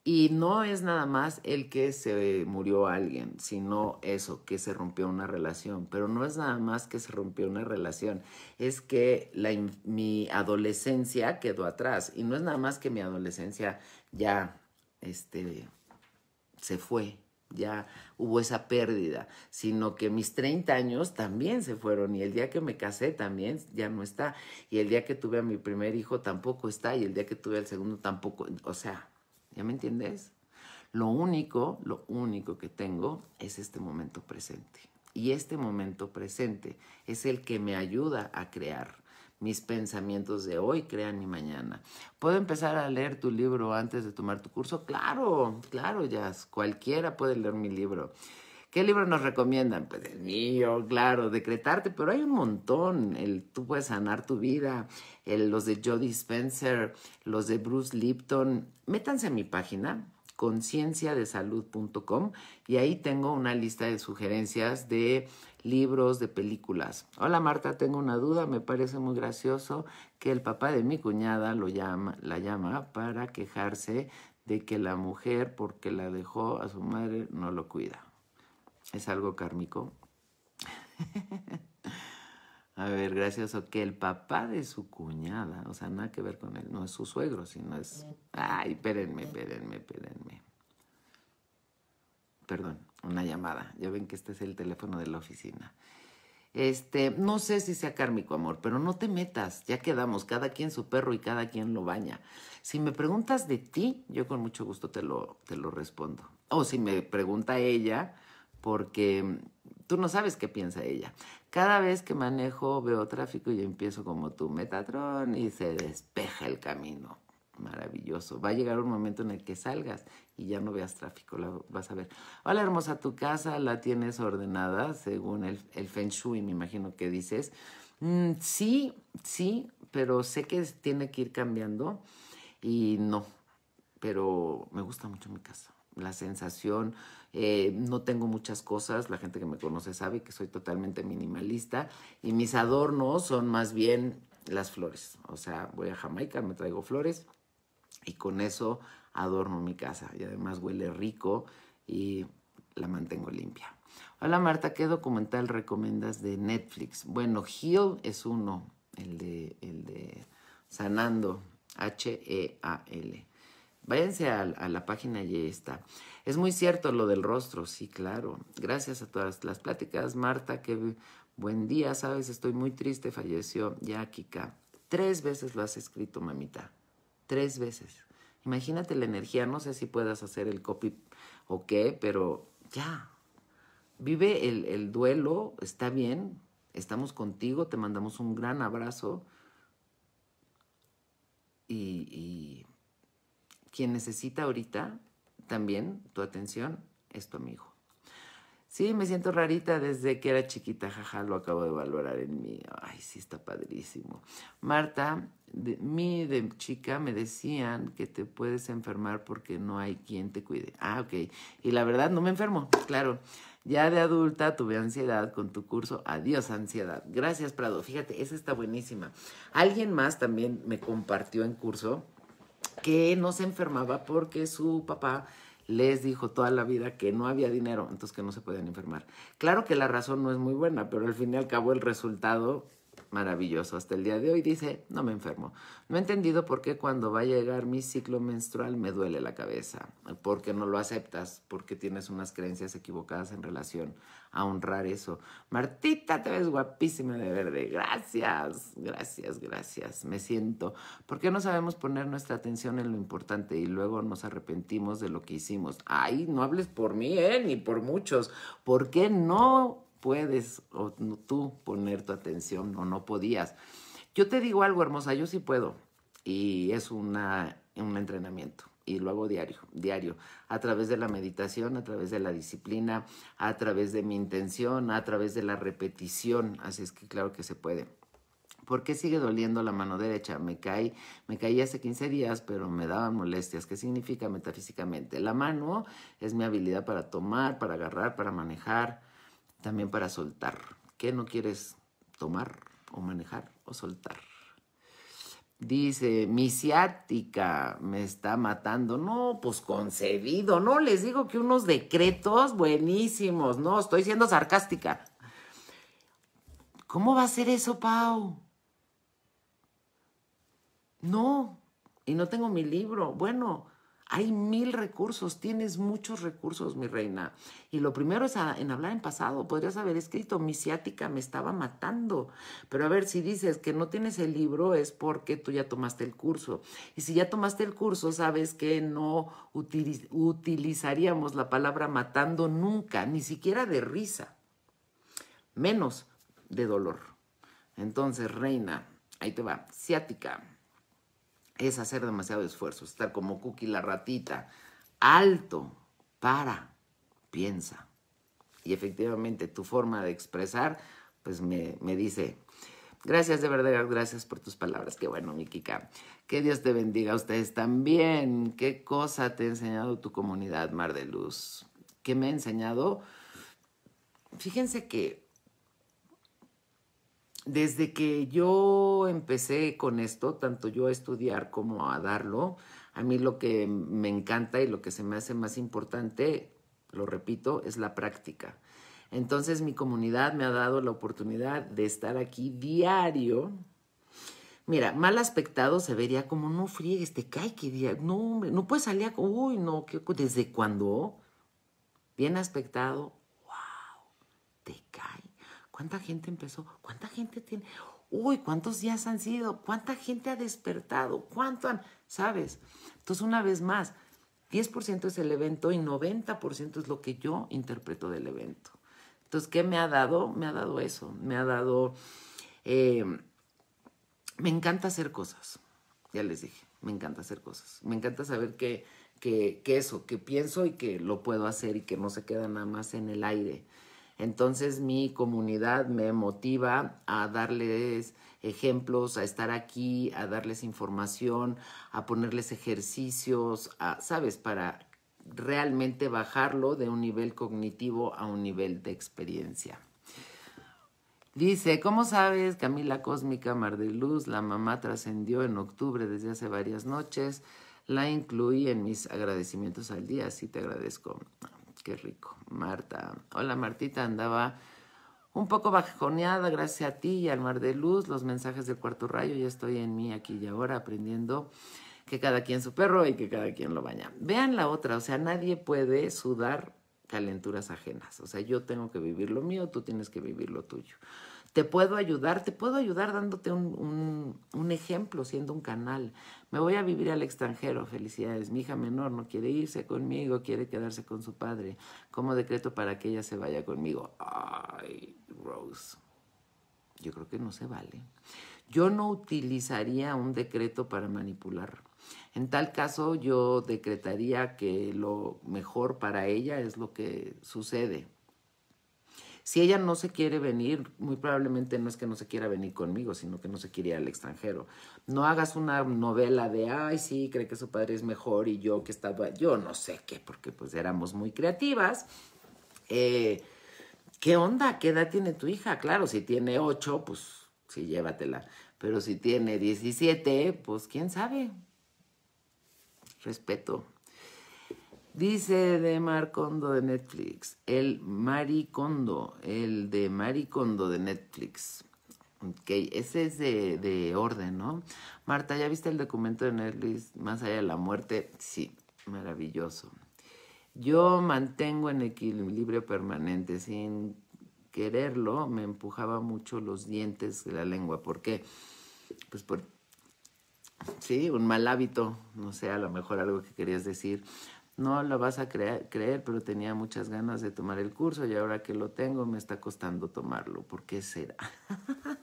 Y no es nada más el que se murió alguien, sino eso, que se rompió una relación. Pero no es nada más que se rompió una relación, es que mi adolescencia quedó atrás. Y no es nada más que mi adolescencia ya este, se fue, ya hubo esa pérdida, sino que mis 30 años también se fueron y el día que me casé también ya no está y el día que tuve a mi primer hijo tampoco está y el día que tuve al segundo tampoco, o sea, ¿ya me entiendes? Lo único, lo único que tengo es este momento presente. Y este momento presente es el que me ayuda a crear, mis pensamientos de hoy crean mi mañana. ¿Puedo empezar a leer tu libro antes de tomar tu curso? Claro, claro, ya. Cualquiera puede leer mi libro. ¿Qué libro nos recomiendan? Pues el mío, claro, Decretarte, pero hay un montón. El Tú puedes sanar tu vida, el, los de Jody Spencer, los de Bruce Lipton. Métanse a mi página, concienciadesalud.com y ahí tengo una lista de sugerencias de libros, de películas. Hola Marta, tengo una duda, me parece muy gracioso que el papá de mi cuñada lo llama, la llama para quejarse de que la mujer, porque la dejó a su madre, no lo cuida. ¿Es algo kármico? A ver, gracias que el papá de su cuñada, o sea, nada que ver con él, no es su suegro, sino es... Ay, espérenme, espérenme, espérenme. Perdón, una llamada. Ya ven que este es el teléfono de la oficina. Este, no sé si sea kármico, amor, pero no te metas. Ya quedamos, cada quien su perro y cada quien lo baña. Si me preguntas de ti, yo con mucho gusto te lo, te lo respondo. O si me pregunta ella, porque tú no sabes qué piensa ella. Cada vez que manejo, veo tráfico y empiezo como tu Metatron, y se despeja el camino. Maravilloso. Va a llegar un momento en el que salgas y ya no veas tráfico, la vas a ver. Hola hermosa, tu casa la tienes ordenada según el, el Feng Shui, me imagino que dices. Mm, sí, sí, pero sé que tiene que ir cambiando y no, pero me gusta mucho mi casa. La sensación, eh, no tengo muchas cosas, la gente que me conoce sabe que soy totalmente minimalista y mis adornos son más bien las flores. O sea, voy a Jamaica, me traigo flores y con eso adorno mi casa y además huele rico y la mantengo limpia. Hola Marta, ¿qué documental recomiendas de Netflix? Bueno, Heal es uno, el de, el de Sanando, H-E-A-L. Váyanse a, la página y está. Es muy cierto lo del rostro, sí, claro. Gracias a todas las pláticas. Marta, qué buen día, sabes, estoy muy triste, falleció ya Kika. Tres veces lo has escrito, mamita. Tres veces. Imagínate la energía, no sé si puedas hacer el copy o qué, pero ya. Vive el, duelo, está bien, estamos contigo, te mandamos un gran abrazo y quien necesita ahorita también tu atención es tu amigo. Sí, me siento rarita desde que era chiquita, jaja, lo acabo de valorar en mí. Ay, sí, está padrísimo. Marta, de mí de chica me decían que te puedes enfermar porque no hay quien te cuide. Ah, ok. Y la verdad, no me enfermo, claro. Ya de adulta tuve ansiedad con tu curso. Adiós, ansiedad. Gracias, Prado. Fíjate, esa está buenísima. Alguien más también me compartió en curso que no se enfermaba porque su papá les dijo toda la vida que no había dinero, entonces que no se podían enfermar. Claro que la razón no es muy buena, pero al fin y al cabo el resultado maravilloso. Hasta el día de hoy dice, no me enfermo. No he entendido por qué cuando va a llegar mi ciclo menstrual me duele la cabeza, porque no lo aceptas, porque tienes unas creencias equivocadas en relación a honrar eso. Martita, te ves guapísima de verde. Gracias, gracias, gracias. Me siento. ¿Por qué no sabemos poner nuestra atención en lo importante y luego nos arrepentimos de lo que hicimos? Ay, no hables por mí, ¿eh? Ni por muchos. ¿Por qué no puedes o tú poner tu atención o no podías. Yo te digo algo, hermosa, yo sí puedo. Y es un entrenamiento. Y lo hago diario, diario, a través de la meditación, a través de la disciplina, a través de mi intención, a través de la repetición. Así es que claro que se puede. ¿Por qué sigue doliendo la mano derecha? Me caí, me caí hace 15 días, pero me daban molestias. ¿Qué significa metafísicamente? La mano es mi habilidad para tomar, para agarrar, para manejar, también para soltar. ¿Qué no quieres tomar o manejar o soltar? Dice, mi ciática me está matando. No, pues concebido, ¿no? Les digo que unos decretos buenísimos, ¿no? Estoy siendo sarcástica. ¿Cómo va a ser eso, Pau? No, y no tengo mi libro. Bueno, hay mil recursos, tienes muchos recursos, mi reina. Y lo primero es en hablar en pasado. Podrías haber escrito, mi ciática me estaba matando. Pero a ver, si dices que no tienes el libro es porque tú ya tomaste el curso. Y si ya tomaste el curso, sabes que no utilizaríamos la palabra matando nunca, ni siquiera de risa, menos de dolor. Entonces, reina, ahí te va, ciática es hacer demasiado esfuerzo, estar como Cookie la ratita, alto, para, piensa. Y efectivamente tu forma de expresar, pues me, me dice, Gracias de verdad, gracias por tus palabras. Qué bueno, mi Kika. Que Dios te bendiga a ustedes también. Qué cosa te ha enseñado tu comunidad, Mar de Luz. ¿Qué me ha enseñado? Fíjense que desde que yo empecé con esto, tanto yo a estudiar como a darlo, a mí lo que me encanta y lo que se me hace más importante, lo repito, es la práctica. Entonces mi comunidad me ha dado la oportunidad de estar aquí diario. Mira, mal aspectado se vería como, no friegues, te cae que día, no, hombre, no puedes salir, uy, no, ¿qué... ¿desde cuándo? Bien aspectado, ¿Cuánta gente empezó? ¿Cuánta gente tiene? Uy, ¿cuántos días han sido? ¿Cuánta gente ha despertado? ¿Cuánto han? ¿Sabes? Entonces, una vez más, 10% es el evento y 90% es lo que yo interpreto del evento. Entonces, ¿qué me ha dado? Me ha dado eso. Me ha dado... Eh, me encanta hacer cosas. Ya les dije, me encanta hacer cosas. Me encanta saber que, que eso, que pienso y que lo puedo hacer y que no se queda nada más en el aire. Entonces mi comunidad me motiva a darles ejemplos, a estar aquí, a darles información, a ponerles ejercicios, ¿sabes? Para realmente bajarlo de un nivel cognitivo a un nivel de experiencia. Dice, ¿cómo sabes? Camila Cósmica Mar de Luz, la mamá trascendió en octubre desde hace varias noches. La incluí en mis agradecimientos al día, así te agradezco qué rico. Marta. Hola Martita, andaba un poco bajoneada gracias a ti y al mar de luz, los mensajes del cuarto rayo, ya estoy en mí aquí y ahora aprendiendo que cada quien su perro y que cada quien lo baña. Vean la otra, o sea, nadie puede sudar calenturas ajenas, o sea, yo tengo que vivir lo mío, tú tienes que vivir lo tuyo te puedo ayudar, te puedo ayudar dándote un, ejemplo, siendo un canal. Me voy a vivir al extranjero, felicidades. Mi hija menor no quiere irse conmigo, quiere quedarse con su padre. ¿Cómo decreto para que ella se vaya conmigo? Ay, Rose, yo creo que no se vale. Yo no utilizaría un decreto para manipular. En tal caso, yo decretaría que lo mejor para ella es lo que sucede si ella no se quiere venir, muy probablemente no es que no se quiera venir conmigo, sino que no se quiere ir al extranjero. No hagas una novela de, ay, sí, cree que su padre es mejor y yo que estaba, yo no sé qué, porque pues éramos muy creativas. Eh, ¿Qué onda? ¿Qué edad tiene tu hija? Claro, si tiene ocho, pues sí, llévatela. Pero si tiene 17, pues quién sabe. Respeto. Dice de Marcondo de Netflix, el Maricondo, el de Maricondo de Netflix. Ok, ese es de, de, orden, ¿no? Marta, ¿ya viste el documento de Netflix Más allá de la muerte? Sí, maravilloso. Yo mantengo en equilibrio permanente, sin quererlo me empujaba mucho los dientes de la lengua. ¿Por qué? Pues por, sí, un mal hábito, no sé, a lo mejor algo que querías decir no lo vas a creer, creer, pero tenía muchas ganas de tomar el curso y ahora que lo tengo me está costando tomarlo. ¿Por qué será?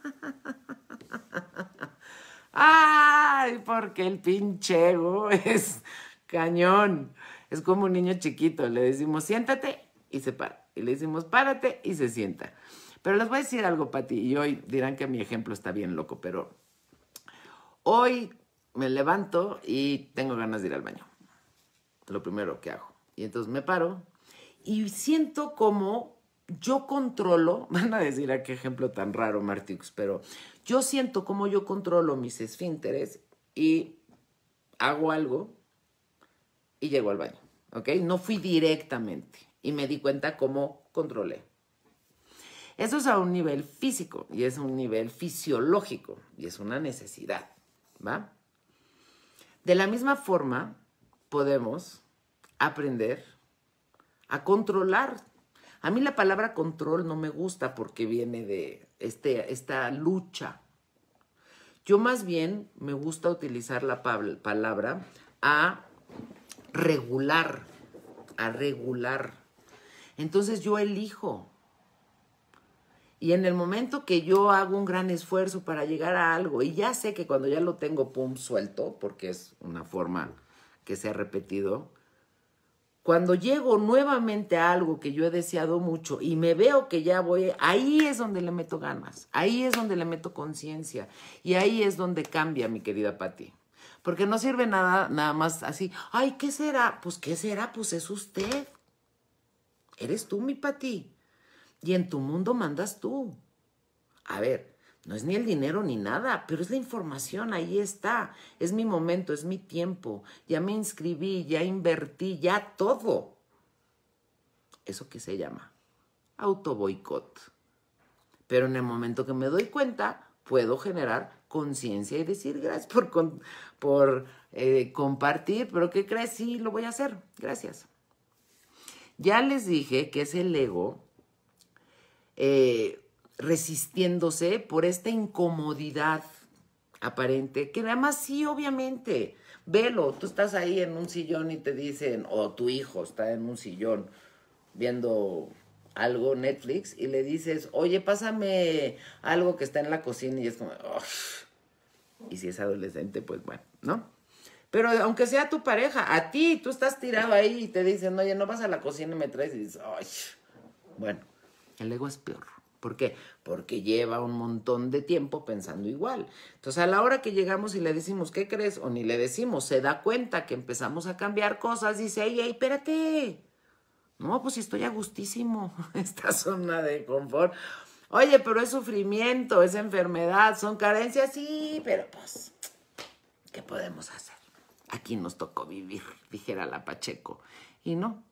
Ay, porque el pinchego es cañón. Es como un niño chiquito. Le decimos, siéntate y se para. Y le decimos, párate y se sienta. Pero les voy a decir algo, Pati, y hoy dirán que mi ejemplo está bien loco, pero hoy me levanto y tengo ganas de ir al baño lo primero que hago. Y entonces me paro y siento como yo controlo, van a decir a ah, qué ejemplo tan raro, Martix? pero yo siento como yo controlo mis esfínteres y hago algo y llego al baño, ¿ok? No fui directamente y me di cuenta cómo controlé. Eso es a un nivel físico y es un nivel fisiológico y es una necesidad, ¿va? De la misma forma, podemos aprender a controlar. A mí la palabra control no me gusta porque viene de este, esta lucha. Yo más bien me gusta utilizar la palabra a regular, a regular. Entonces yo elijo. Y en el momento que yo hago un gran esfuerzo para llegar a algo, y ya sé que cuando ya lo tengo, pum, suelto, porque es una forma que se ha repetido, cuando llego nuevamente a algo que yo he deseado mucho y me veo que ya voy, ahí es donde le meto ganas, ahí es donde le meto conciencia y ahí es donde cambia mi querida Pati, Porque no sirve nada, nada más así, ay, ¿qué será? Pues, ¿qué será? Pues es usted. Eres tú, mi Pati. Y en tu mundo mandas tú. A ver, no es ni el dinero ni nada, pero es la información, ahí está. Es mi momento, es mi tiempo. Ya me inscribí, ya invertí, ya todo. Eso que se llama autoboicot. Pero en el momento que me doy cuenta, puedo generar conciencia y decir gracias por, eh, compartir, pero ¿qué crees? Sí, lo voy a hacer. Gracias. Ya les dije que es el ego. Eh, resistiéndose por esta incomodidad aparente, que nada más sí, obviamente, velo, tú estás ahí en un sillón y te dicen, o tu hijo está en un sillón viendo algo, Netflix, y le dices, oye, pásame algo que está en la cocina, y es como, y si es adolescente, pues bueno, ¿no? Pero aunque sea tu pareja, a ti, tú estás tirado ahí y te dicen, oye, no vas a la cocina y me traes, y dices, bueno, el ego es peor. ¿Por qué? Porque lleva un montón de tiempo pensando igual. Entonces, a la hora que llegamos y le decimos, ¿qué crees? O ni le decimos, se da cuenta que empezamos a cambiar cosas, dice, ¡ey, espérate! No, pues estoy a gustísimo esta zona de confort. Oye, pero es sufrimiento, es enfermedad, son carencias, sí, pero pues, ¿qué podemos hacer? Aquí nos tocó vivir, dijera la Pacheco. Y no,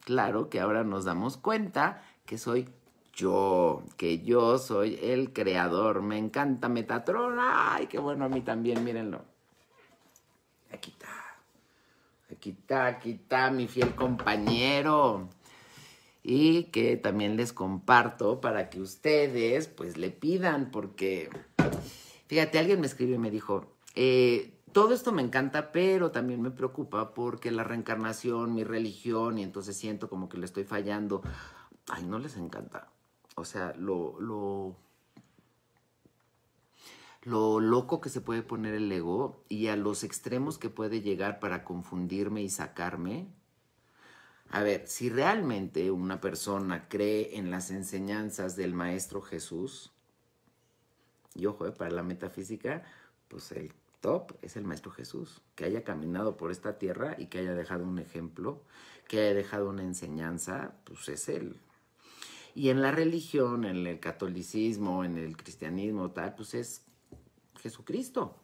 claro que ahora nos damos cuenta que soy yo, que yo soy el creador. Me encanta Metatron. Ay, qué bueno a mí también, mírenlo. Aquí está. Aquí está, aquí está mi fiel compañero. Y que también les comparto para que ustedes pues le pidan, porque fíjate, alguien me escribió y me dijo, eh, todo esto me encanta, pero también me preocupa porque la reencarnación, mi religión, y entonces siento como que le estoy fallando. Ay, no les encanta o sea, lo, lo, loco que se puede poner el ego y a los extremos que puede llegar para confundirme y sacarme. A ver, si realmente una persona cree en las enseñanzas del Maestro Jesús, y ojo, eh, para la metafísica, pues el top es el Maestro Jesús, que haya caminado por esta tierra y que haya dejado un ejemplo, que haya dejado una enseñanza, pues es él, y en la religión, en el catolicismo, en el cristianismo, tal, pues es Jesucristo.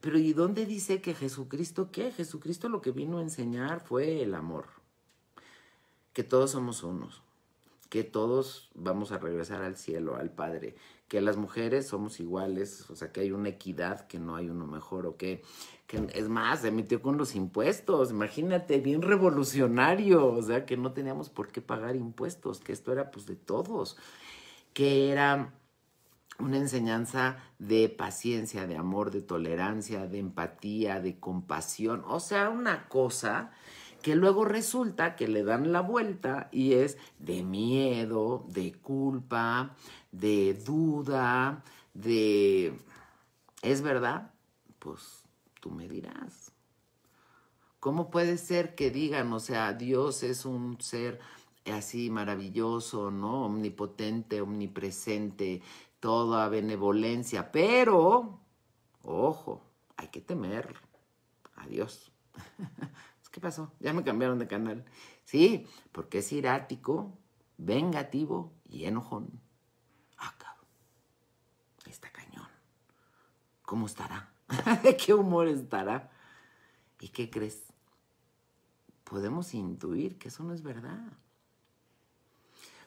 Pero ¿y dónde dice que Jesucristo qué? Jesucristo lo que vino a enseñar fue el amor. Que todos somos unos. Que todos vamos a regresar al cielo, al Padre que las mujeres somos iguales, o sea, que hay una equidad, que no hay uno mejor o que, que es más, se metió con los impuestos, imagínate, bien revolucionario, o sea, que no teníamos por qué pagar impuestos, que esto era pues de todos, que era una enseñanza de paciencia, de amor, de tolerancia, de empatía, de compasión, o sea, una cosa que luego resulta que le dan la vuelta y es de miedo, de culpa, de duda, de... ¿Es verdad? Pues tú me dirás. ¿Cómo puede ser que digan, o sea, Dios es un ser así maravilloso, ¿no? Omnipotente, omnipresente, toda benevolencia, pero, ojo, hay que temer a Dios. ¿Qué pasó? Ya me cambiaron de canal. Sí, porque es irático, vengativo y enojón. Ah, Está cañón. ¿Cómo estará? ¿De qué humor estará? ¿Y qué crees? Podemos intuir que eso no es verdad.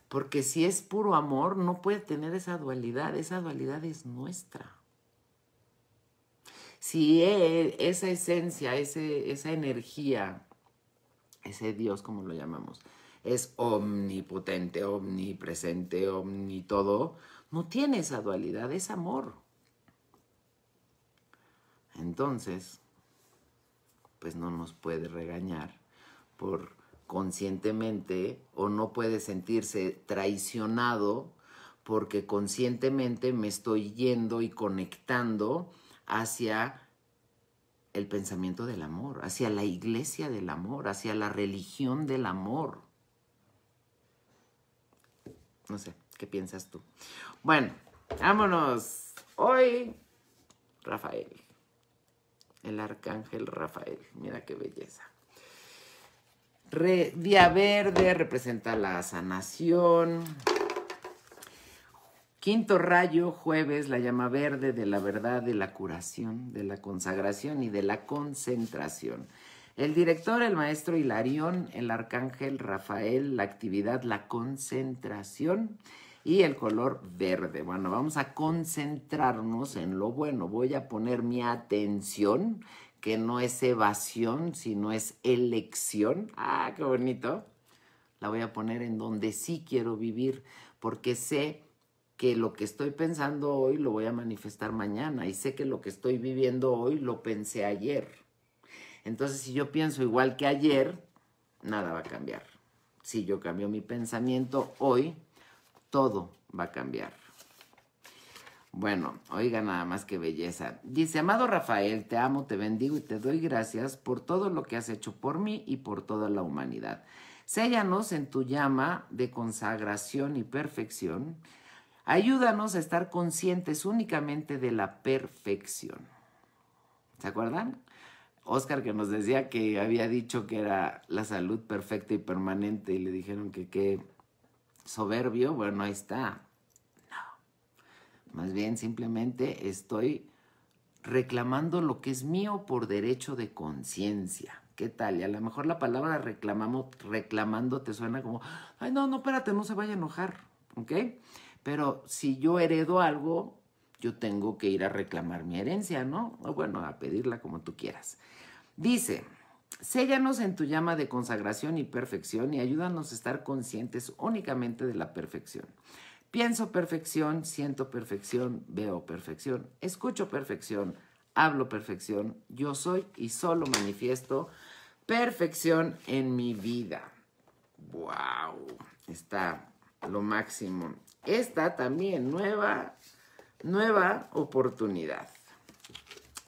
Porque si es puro amor, no puede tener esa dualidad. Esa dualidad es nuestra si esa esencia, esa energía, ese Dios, como lo llamamos, es omnipotente, omnipresente, omni todo, no tiene esa dualidad, es amor. Entonces, pues no nos puede regañar por conscientemente o no puede sentirse traicionado porque conscientemente me estoy yendo y conectando hacia el pensamiento del amor, hacia la iglesia del amor, hacia la religión del amor. No sé, ¿qué piensas tú? Bueno, vámonos. Hoy, Rafael, el arcángel Rafael, mira qué belleza. día verde representa la sanación. Quinto rayo, jueves, la llama verde de la verdad, de la curación, de la consagración y de la concentración. El director, el maestro Hilarión, el arcángel Rafael, la actividad, la concentración y el color verde. Bueno, vamos a concentrarnos en lo bueno. Voy a poner mi atención, que no es evasión, sino es elección. Ah, qué bonito. La voy a poner en donde sí quiero vivir, porque sé que lo que estoy pensando hoy lo voy a manifestar mañana y sé que lo que estoy viviendo hoy lo pensé ayer. Entonces, si yo pienso igual que ayer, nada va a cambiar. Si yo cambio mi pensamiento hoy, todo va a cambiar. Bueno, oiga nada más que belleza. Dice, amado Rafael, te amo, te bendigo y te doy gracias por todo lo que has hecho por mí y por toda la humanidad. Séllanos en tu llama de consagración y perfección Ayúdanos a estar conscientes únicamente de la perfección. ¿Se acuerdan? Oscar que nos decía que había dicho que era la salud perfecta y permanente y le dijeron que qué soberbio. Bueno, ahí está. No. Más bien simplemente estoy reclamando lo que es mío por derecho de conciencia. ¿Qué tal? Y a lo mejor la palabra reclamamos, reclamando te suena como, ay, no, no, espérate, no se vaya a enojar. ¿Ok? Pero si yo heredo algo, yo tengo que ir a reclamar mi herencia, ¿no? O bueno, a pedirla como tú quieras. Dice, séllanos en tu llama de consagración y perfección y ayúdanos a estar conscientes únicamente de la perfección. Pienso perfección, siento perfección, veo perfección, escucho perfección, hablo perfección, yo soy y solo manifiesto perfección en mi vida. ¡Wow! Está lo máximo esta también, nueva, nueva oportunidad.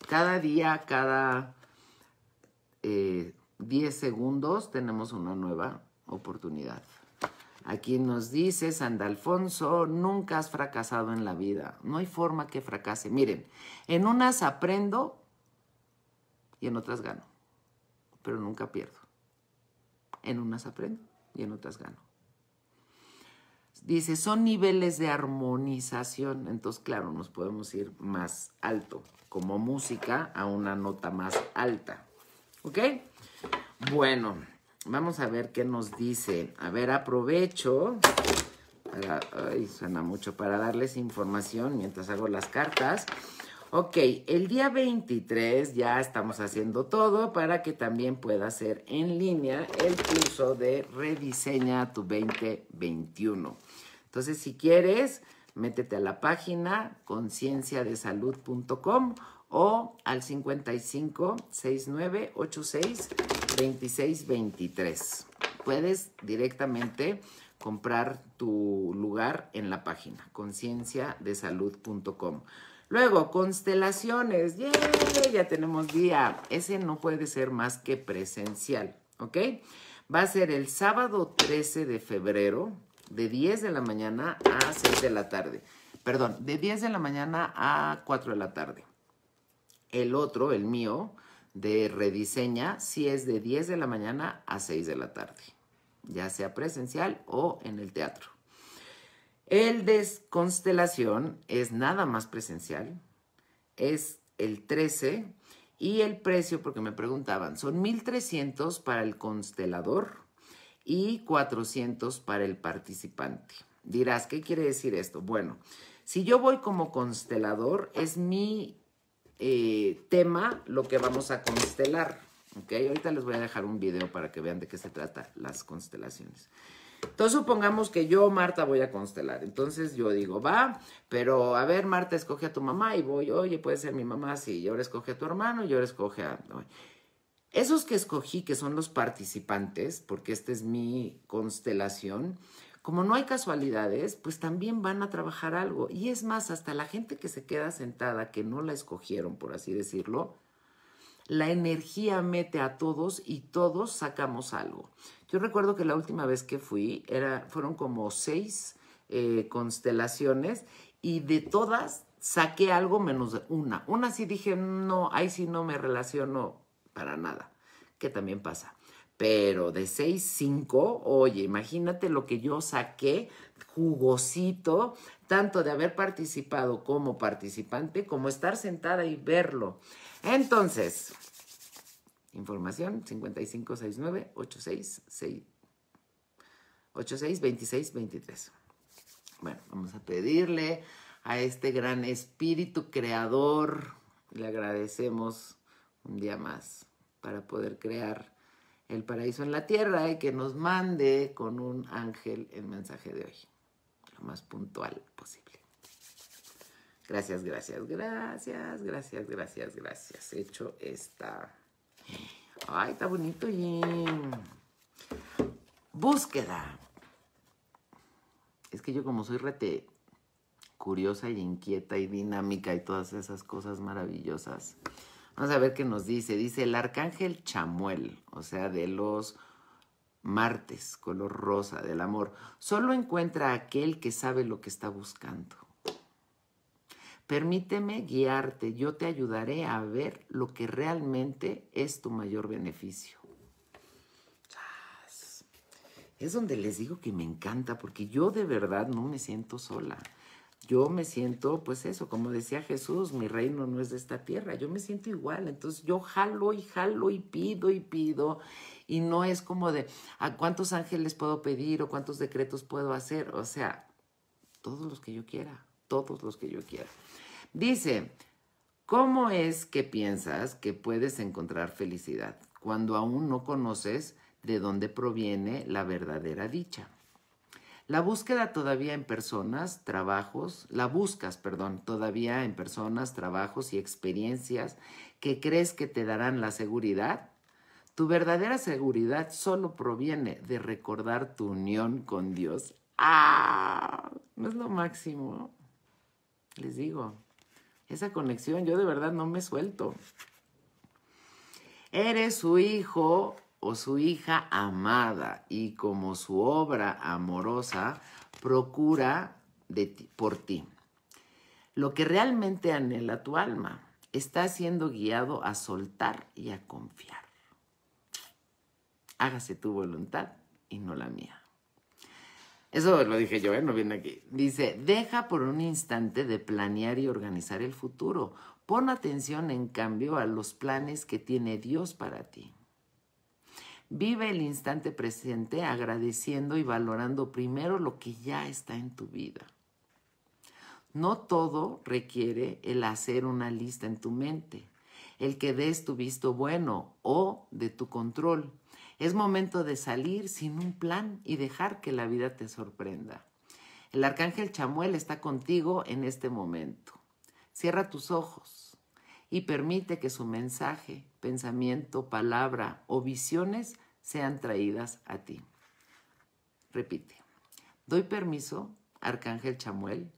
Cada día, cada 10 eh, segundos tenemos una nueva oportunidad. Aquí nos dice Alfonso, nunca has fracasado en la vida. No hay forma que fracase. Miren, en unas aprendo y en otras gano, pero nunca pierdo. En unas aprendo y en otras gano. Dice, son niveles de armonización, entonces claro, nos podemos ir más alto, como música a una nota más alta. ¿Ok? Bueno, vamos a ver qué nos dice. A ver, aprovecho ay, suena mucho, para darles información mientras hago las cartas. Ok, el día 23 ya estamos haciendo todo para que también pueda ser en línea el curso de Rediseña tu 2021. Entonces, si quieres, métete a la página concienciadesalud.com o al 55 69 86 Puedes directamente comprar tu lugar en la página concienciadesalud.com. Luego, constelaciones. Ya tenemos día. Ese no puede ser más que presencial, ¿ok? Va a ser el sábado 13 de febrero, de 10 de la mañana a 6 de la tarde. Perdón, de 10 de la mañana a 4 de la tarde. El otro, el mío, de rediseña, sí es de 10 de la mañana a 6 de la tarde, ya sea presencial o en el teatro. El desconstelación es nada más presencial, es el 13 y el precio, porque me preguntaban, son 1.300 para el constelador y 400 para el participante. Dirás, ¿qué quiere decir esto? Bueno, si yo voy como constelador, es mi eh, tema lo que vamos a constelar. ¿ok? Ahorita les voy a dejar un video para que vean de qué se trata las constelaciones. Entonces supongamos que yo, Marta, voy a constelar. Entonces yo digo, va, pero a ver, Marta, escoge a tu mamá y voy, oye, puede ser mi mamá, sí, y ahora escoge a tu hermano y ahora escoge a... Esos que escogí, que son los participantes, porque esta es mi constelación, como no hay casualidades, pues también van a trabajar algo. Y es más, hasta la gente que se queda sentada, que no la escogieron, por así decirlo, la energía mete a todos y todos sacamos algo. Yo recuerdo que la última vez que fui era, fueron como seis eh, constelaciones y de todas saqué algo menos de una. Una sí dije, no, ahí sí no me relaciono para nada, que también pasa. Pero de seis, cinco, oye, imagínate lo que yo saqué jugosito, tanto de haber participado como participante, como estar sentada y verlo. Entonces, Información 5569 862623 Bueno, vamos a pedirle a este gran espíritu creador. Le agradecemos un día más para poder crear el paraíso en la tierra y que nos mande con un ángel el mensaje de hoy, lo más puntual posible. Gracias, gracias, gracias, gracias, gracias, gracias. Hecho esta... Ay, está bonito, y Búsqueda. Es que yo como soy rete curiosa y inquieta y dinámica y todas esas cosas maravillosas. Vamos a ver qué nos dice. Dice el arcángel Chamuel, o sea, de los martes, color rosa del amor. Solo encuentra aquel que sabe lo que está buscando. Permíteme guiarte, yo te ayudaré a ver lo que realmente es tu mayor beneficio. Es donde les digo que me encanta, porque yo de verdad no me siento sola. Yo me siento, pues eso, como decía Jesús, mi reino no es de esta tierra, yo me siento igual, entonces yo jalo y jalo y pido y pido, y no es como de, ¿a ah, cuántos ángeles puedo pedir o cuántos decretos puedo hacer? O sea, todos los que yo quiera todos los que yo quiera. Dice, ¿cómo es que piensas que puedes encontrar felicidad cuando aún no conoces de dónde proviene la verdadera dicha? La búsqueda todavía en personas, trabajos, la buscas, perdón, todavía en personas, trabajos y experiencias que crees que te darán la seguridad. Tu verdadera seguridad solo proviene de recordar tu unión con Dios. ¡Ah! No es lo máximo. Les digo, esa conexión yo de verdad no me suelto. Eres su hijo o su hija amada y como su obra amorosa procura de por ti. Lo que realmente anhela tu alma está siendo guiado a soltar y a confiar. Hágase tu voluntad y no la mía. Eso lo dije yo, ¿eh? no viene aquí. Dice, deja por un instante de planear y organizar el futuro. Pon atención, en cambio, a los planes que tiene Dios para ti. Vive el instante presente agradeciendo y valorando primero lo que ya está en tu vida. No todo requiere el hacer una lista en tu mente, el que des tu visto bueno o de tu control es momento de salir sin un plan y dejar que la vida te sorprenda. El arcángel Chamuel está contigo en este momento. Cierra tus ojos y permite que su mensaje, pensamiento, palabra o visiones sean traídas a ti. Repite, doy permiso, Arcángel Chamuel,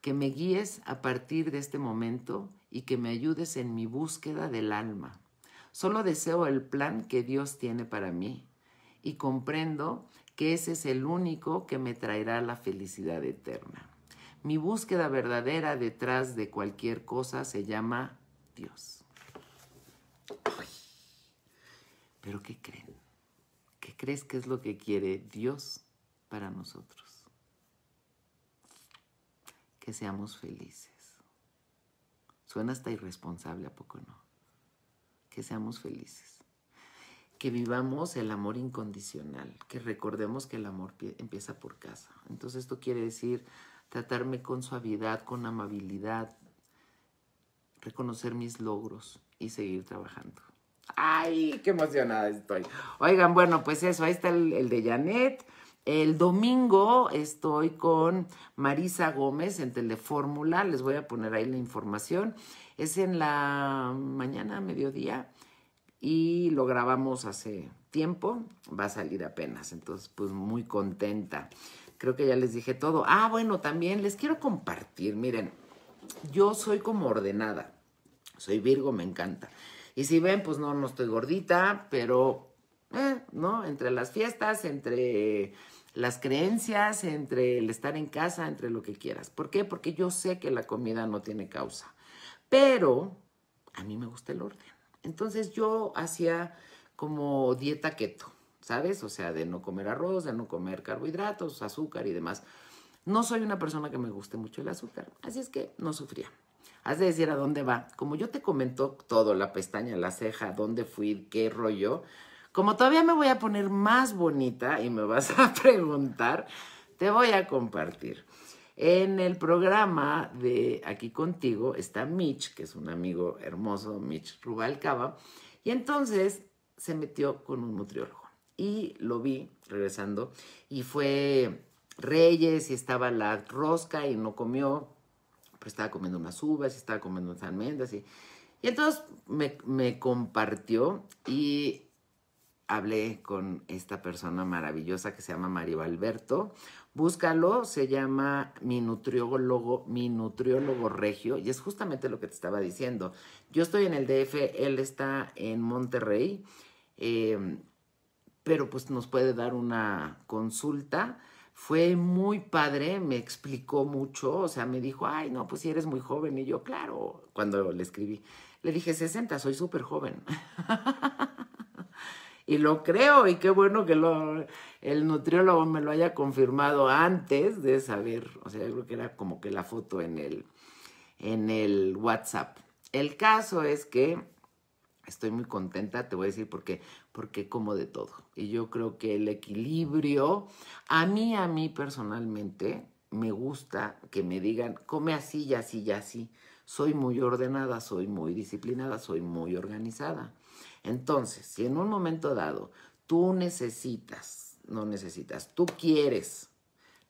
que me guíes a partir de este momento y que me ayudes en mi búsqueda del alma, Solo deseo el plan que Dios tiene para mí y comprendo que ese es el único que me traerá la felicidad eterna. Mi búsqueda verdadera detrás de cualquier cosa se llama Dios. Pero ¿qué creen? ¿Qué crees que es lo que quiere Dios para nosotros? Que seamos felices. Suena hasta irresponsable, ¿a poco no? que seamos felices, que vivamos el amor incondicional, que recordemos que el amor empieza por casa. Entonces esto quiere decir tratarme con suavidad, con amabilidad, reconocer mis logros y seguir trabajando. ¡Ay, qué emocionada estoy! Oigan, bueno, pues eso, ahí está el, de Janet. El domingo estoy con Marisa Gómez en Telefórmula, les voy a poner ahí la información. Es en la mañana, mediodía, y lo grabamos hace tiempo, va a salir apenas, entonces pues muy contenta. Creo que ya les dije todo. Ah, bueno, también les quiero compartir, miren, yo soy como ordenada, soy Virgo, me encanta. Y si ven, pues no, no estoy gordita, pero, eh, ¿no? Entre las fiestas, entre las creencias, entre el estar en casa, entre lo que quieras. ¿Por qué? Porque yo sé que la comida no tiene causa. Pero a mí me gusta el orden. Entonces yo hacía como dieta keto, ¿sabes? O sea, de no comer arroz, de no comer carbohidratos, azúcar y demás. No soy una persona que me guste mucho el azúcar, así es que no sufría. Has de decir a dónde va. Como yo te comentó todo, la pestaña, la ceja, dónde fui, qué rollo, como todavía me voy a poner más bonita y me vas a preguntar, te voy a compartir. En el programa de Aquí contigo está Mitch, que es un amigo hermoso, Mitch Rubalcaba, y entonces se metió con un nutriólogo. Y lo vi regresando y fue Reyes y estaba la rosca y no comió, pero estaba comiendo unas uvas y estaba comiendo unas almendras. Y, y entonces me, me compartió y hablé con esta persona maravillosa que se llama Mario Alberto. Búscalo, se llama Mi Nutriólogo, Mi Nutriólogo Regio, y es justamente lo que te estaba diciendo. Yo estoy en el DF, él está en Monterrey, eh, pero pues nos puede dar una consulta. Fue muy padre, me explicó mucho, o sea, me dijo, ay, no, pues si eres muy joven, y yo, claro, cuando le escribí, le dije, 60, soy súper joven. y lo creo y qué bueno que el nutriólogo me lo haya confirmado antes de saber, o sea, yo creo que era como que la foto en el, en el WhatsApp. El caso es que estoy muy contenta, te voy a decir por qué, porque como de todo. Y yo creo que el equilibrio, a mí, a mí personalmente, me gusta que me digan, come así y así y así. Soy muy ordenada, soy muy disciplinada, soy muy organizada. Entonces, si en un momento dado tú necesitas, no necesitas, tú quieres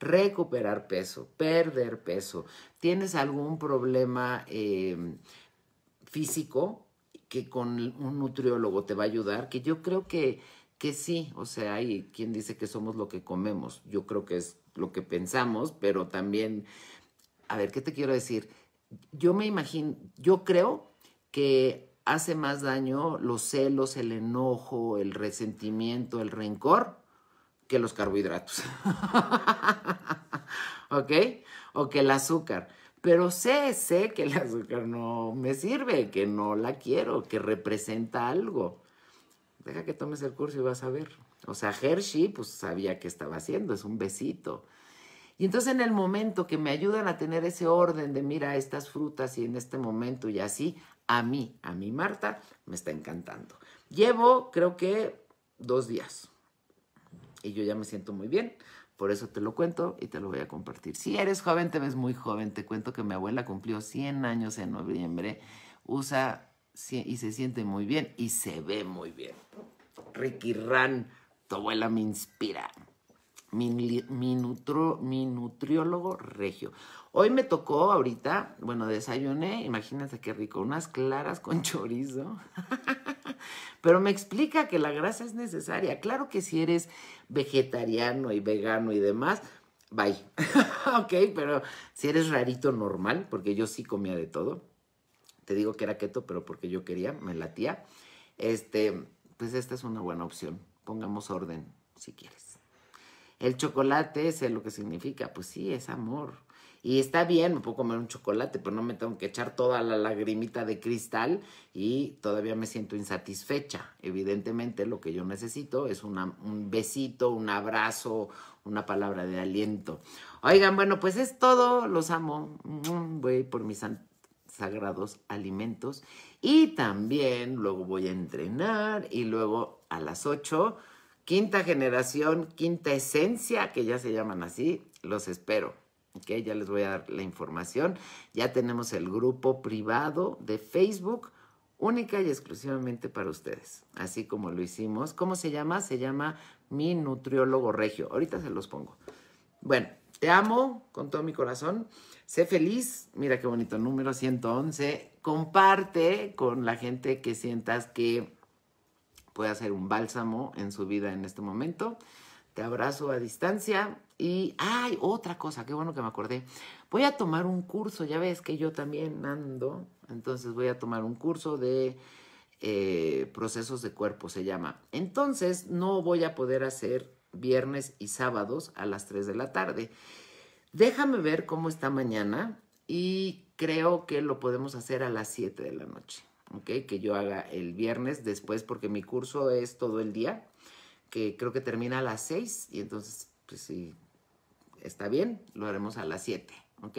recuperar peso, perder peso, tienes algún problema em, físico que con un nutriólogo te va a ayudar, que yo creo que, que sí, o sea, hay quien dice que somos lo que comemos, yo creo que es lo que pensamos, pero también, a ver, ¿qué te quiero decir? Yo me imagino, yo creo que hace más daño los celos, el enojo, el resentimiento, el rencor que los carbohidratos. ¿Ok? O que el azúcar. Pero sé, sé que el azúcar no me sirve, que no la quiero, que representa algo. Deja que tomes el curso y vas a ver. O sea, Hershey pues sabía qué estaba haciendo, es un besito. Y entonces en el momento que me ayudan a tener ese orden de mira estas frutas y en este momento y así, a mí, a mi Marta, me está encantando. Llevo, creo que, dos días. Y yo ya me siento muy bien. Por eso te lo cuento y te lo voy a compartir. Si eres joven, te ves muy joven. Te cuento que mi abuela cumplió 100 años en noviembre. Usa y se siente muy bien y se ve muy bien. Ricky Ran, tu abuela me inspira. Mi, mi, mi nutriólogo regio. Hoy me tocó ahorita, bueno, desayuné, imagínate qué rico, unas claras con chorizo. Pero me explica que la grasa es necesaria. Claro que si eres vegetariano y vegano y demás, bye. ok, pero si eres rarito normal, porque yo sí comía de todo. Te digo que era keto, pero porque yo quería, me latía. Este, pues esta es una buena opción. Pongamos orden, si quieres. El chocolate, sé lo que significa. Pues sí, es amor y está bien, me puedo comer un chocolate, pero no me tengo que echar toda la lagrimita de cristal y todavía me siento insatisfecha. Evidentemente lo que yo necesito es un besito, un abrazo, una palabra de aliento. Oigan, bueno, pues es todo, los amo. Mm, voy por mis sagrados alimentos y también luego voy a entrenar y luego a las 8, quinta generación, quinta esencia, que ya se llaman así, los espero. Ok, ya les voy a dar la información. Ya tenemos el grupo privado de Facebook única y exclusivamente para ustedes, así como lo hicimos. ¿Cómo se llama? Se llama Mi Nutriólogo Regio. Ahorita se los pongo. Bueno, te amo con todo mi corazón. Sé feliz. Mira qué bonito número 111. Comparte con la gente que sientas que puede hacer un bálsamo en su vida en este momento. Te abrazo a distancia. Y, ay, otra cosa, qué bueno que me acordé. Voy a tomar un curso, ya ves que yo también ando, entonces voy a tomar un curso de eh, procesos de cuerpo, se llama. Entonces no voy a poder hacer viernes y sábados a las 3 de la tarde. Déjame ver cómo está mañana y creo que lo podemos hacer a las 7 de la noche, ¿ok? Que yo haga el viernes después porque mi curso es todo el día, que creo que termina a las 6 y entonces, pues sí, ¿Está bien? Lo haremos a las 7, ¿ok?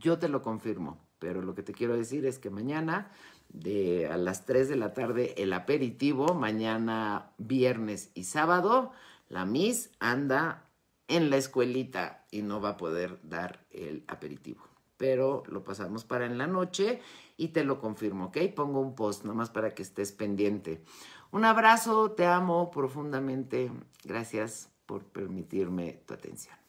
Yo te lo confirmo, pero lo que te quiero decir es que mañana a las 3 de la tarde el aperitivo, mañana viernes y sábado, la Miss anda en la escuelita y no va a poder dar el aperitivo. Pero lo pasamos para en la noche y te lo confirmo, ¿ok? Pongo un post nomás para que estés pendiente. Un abrazo, te amo profundamente. Gracias por permitirme tu atención.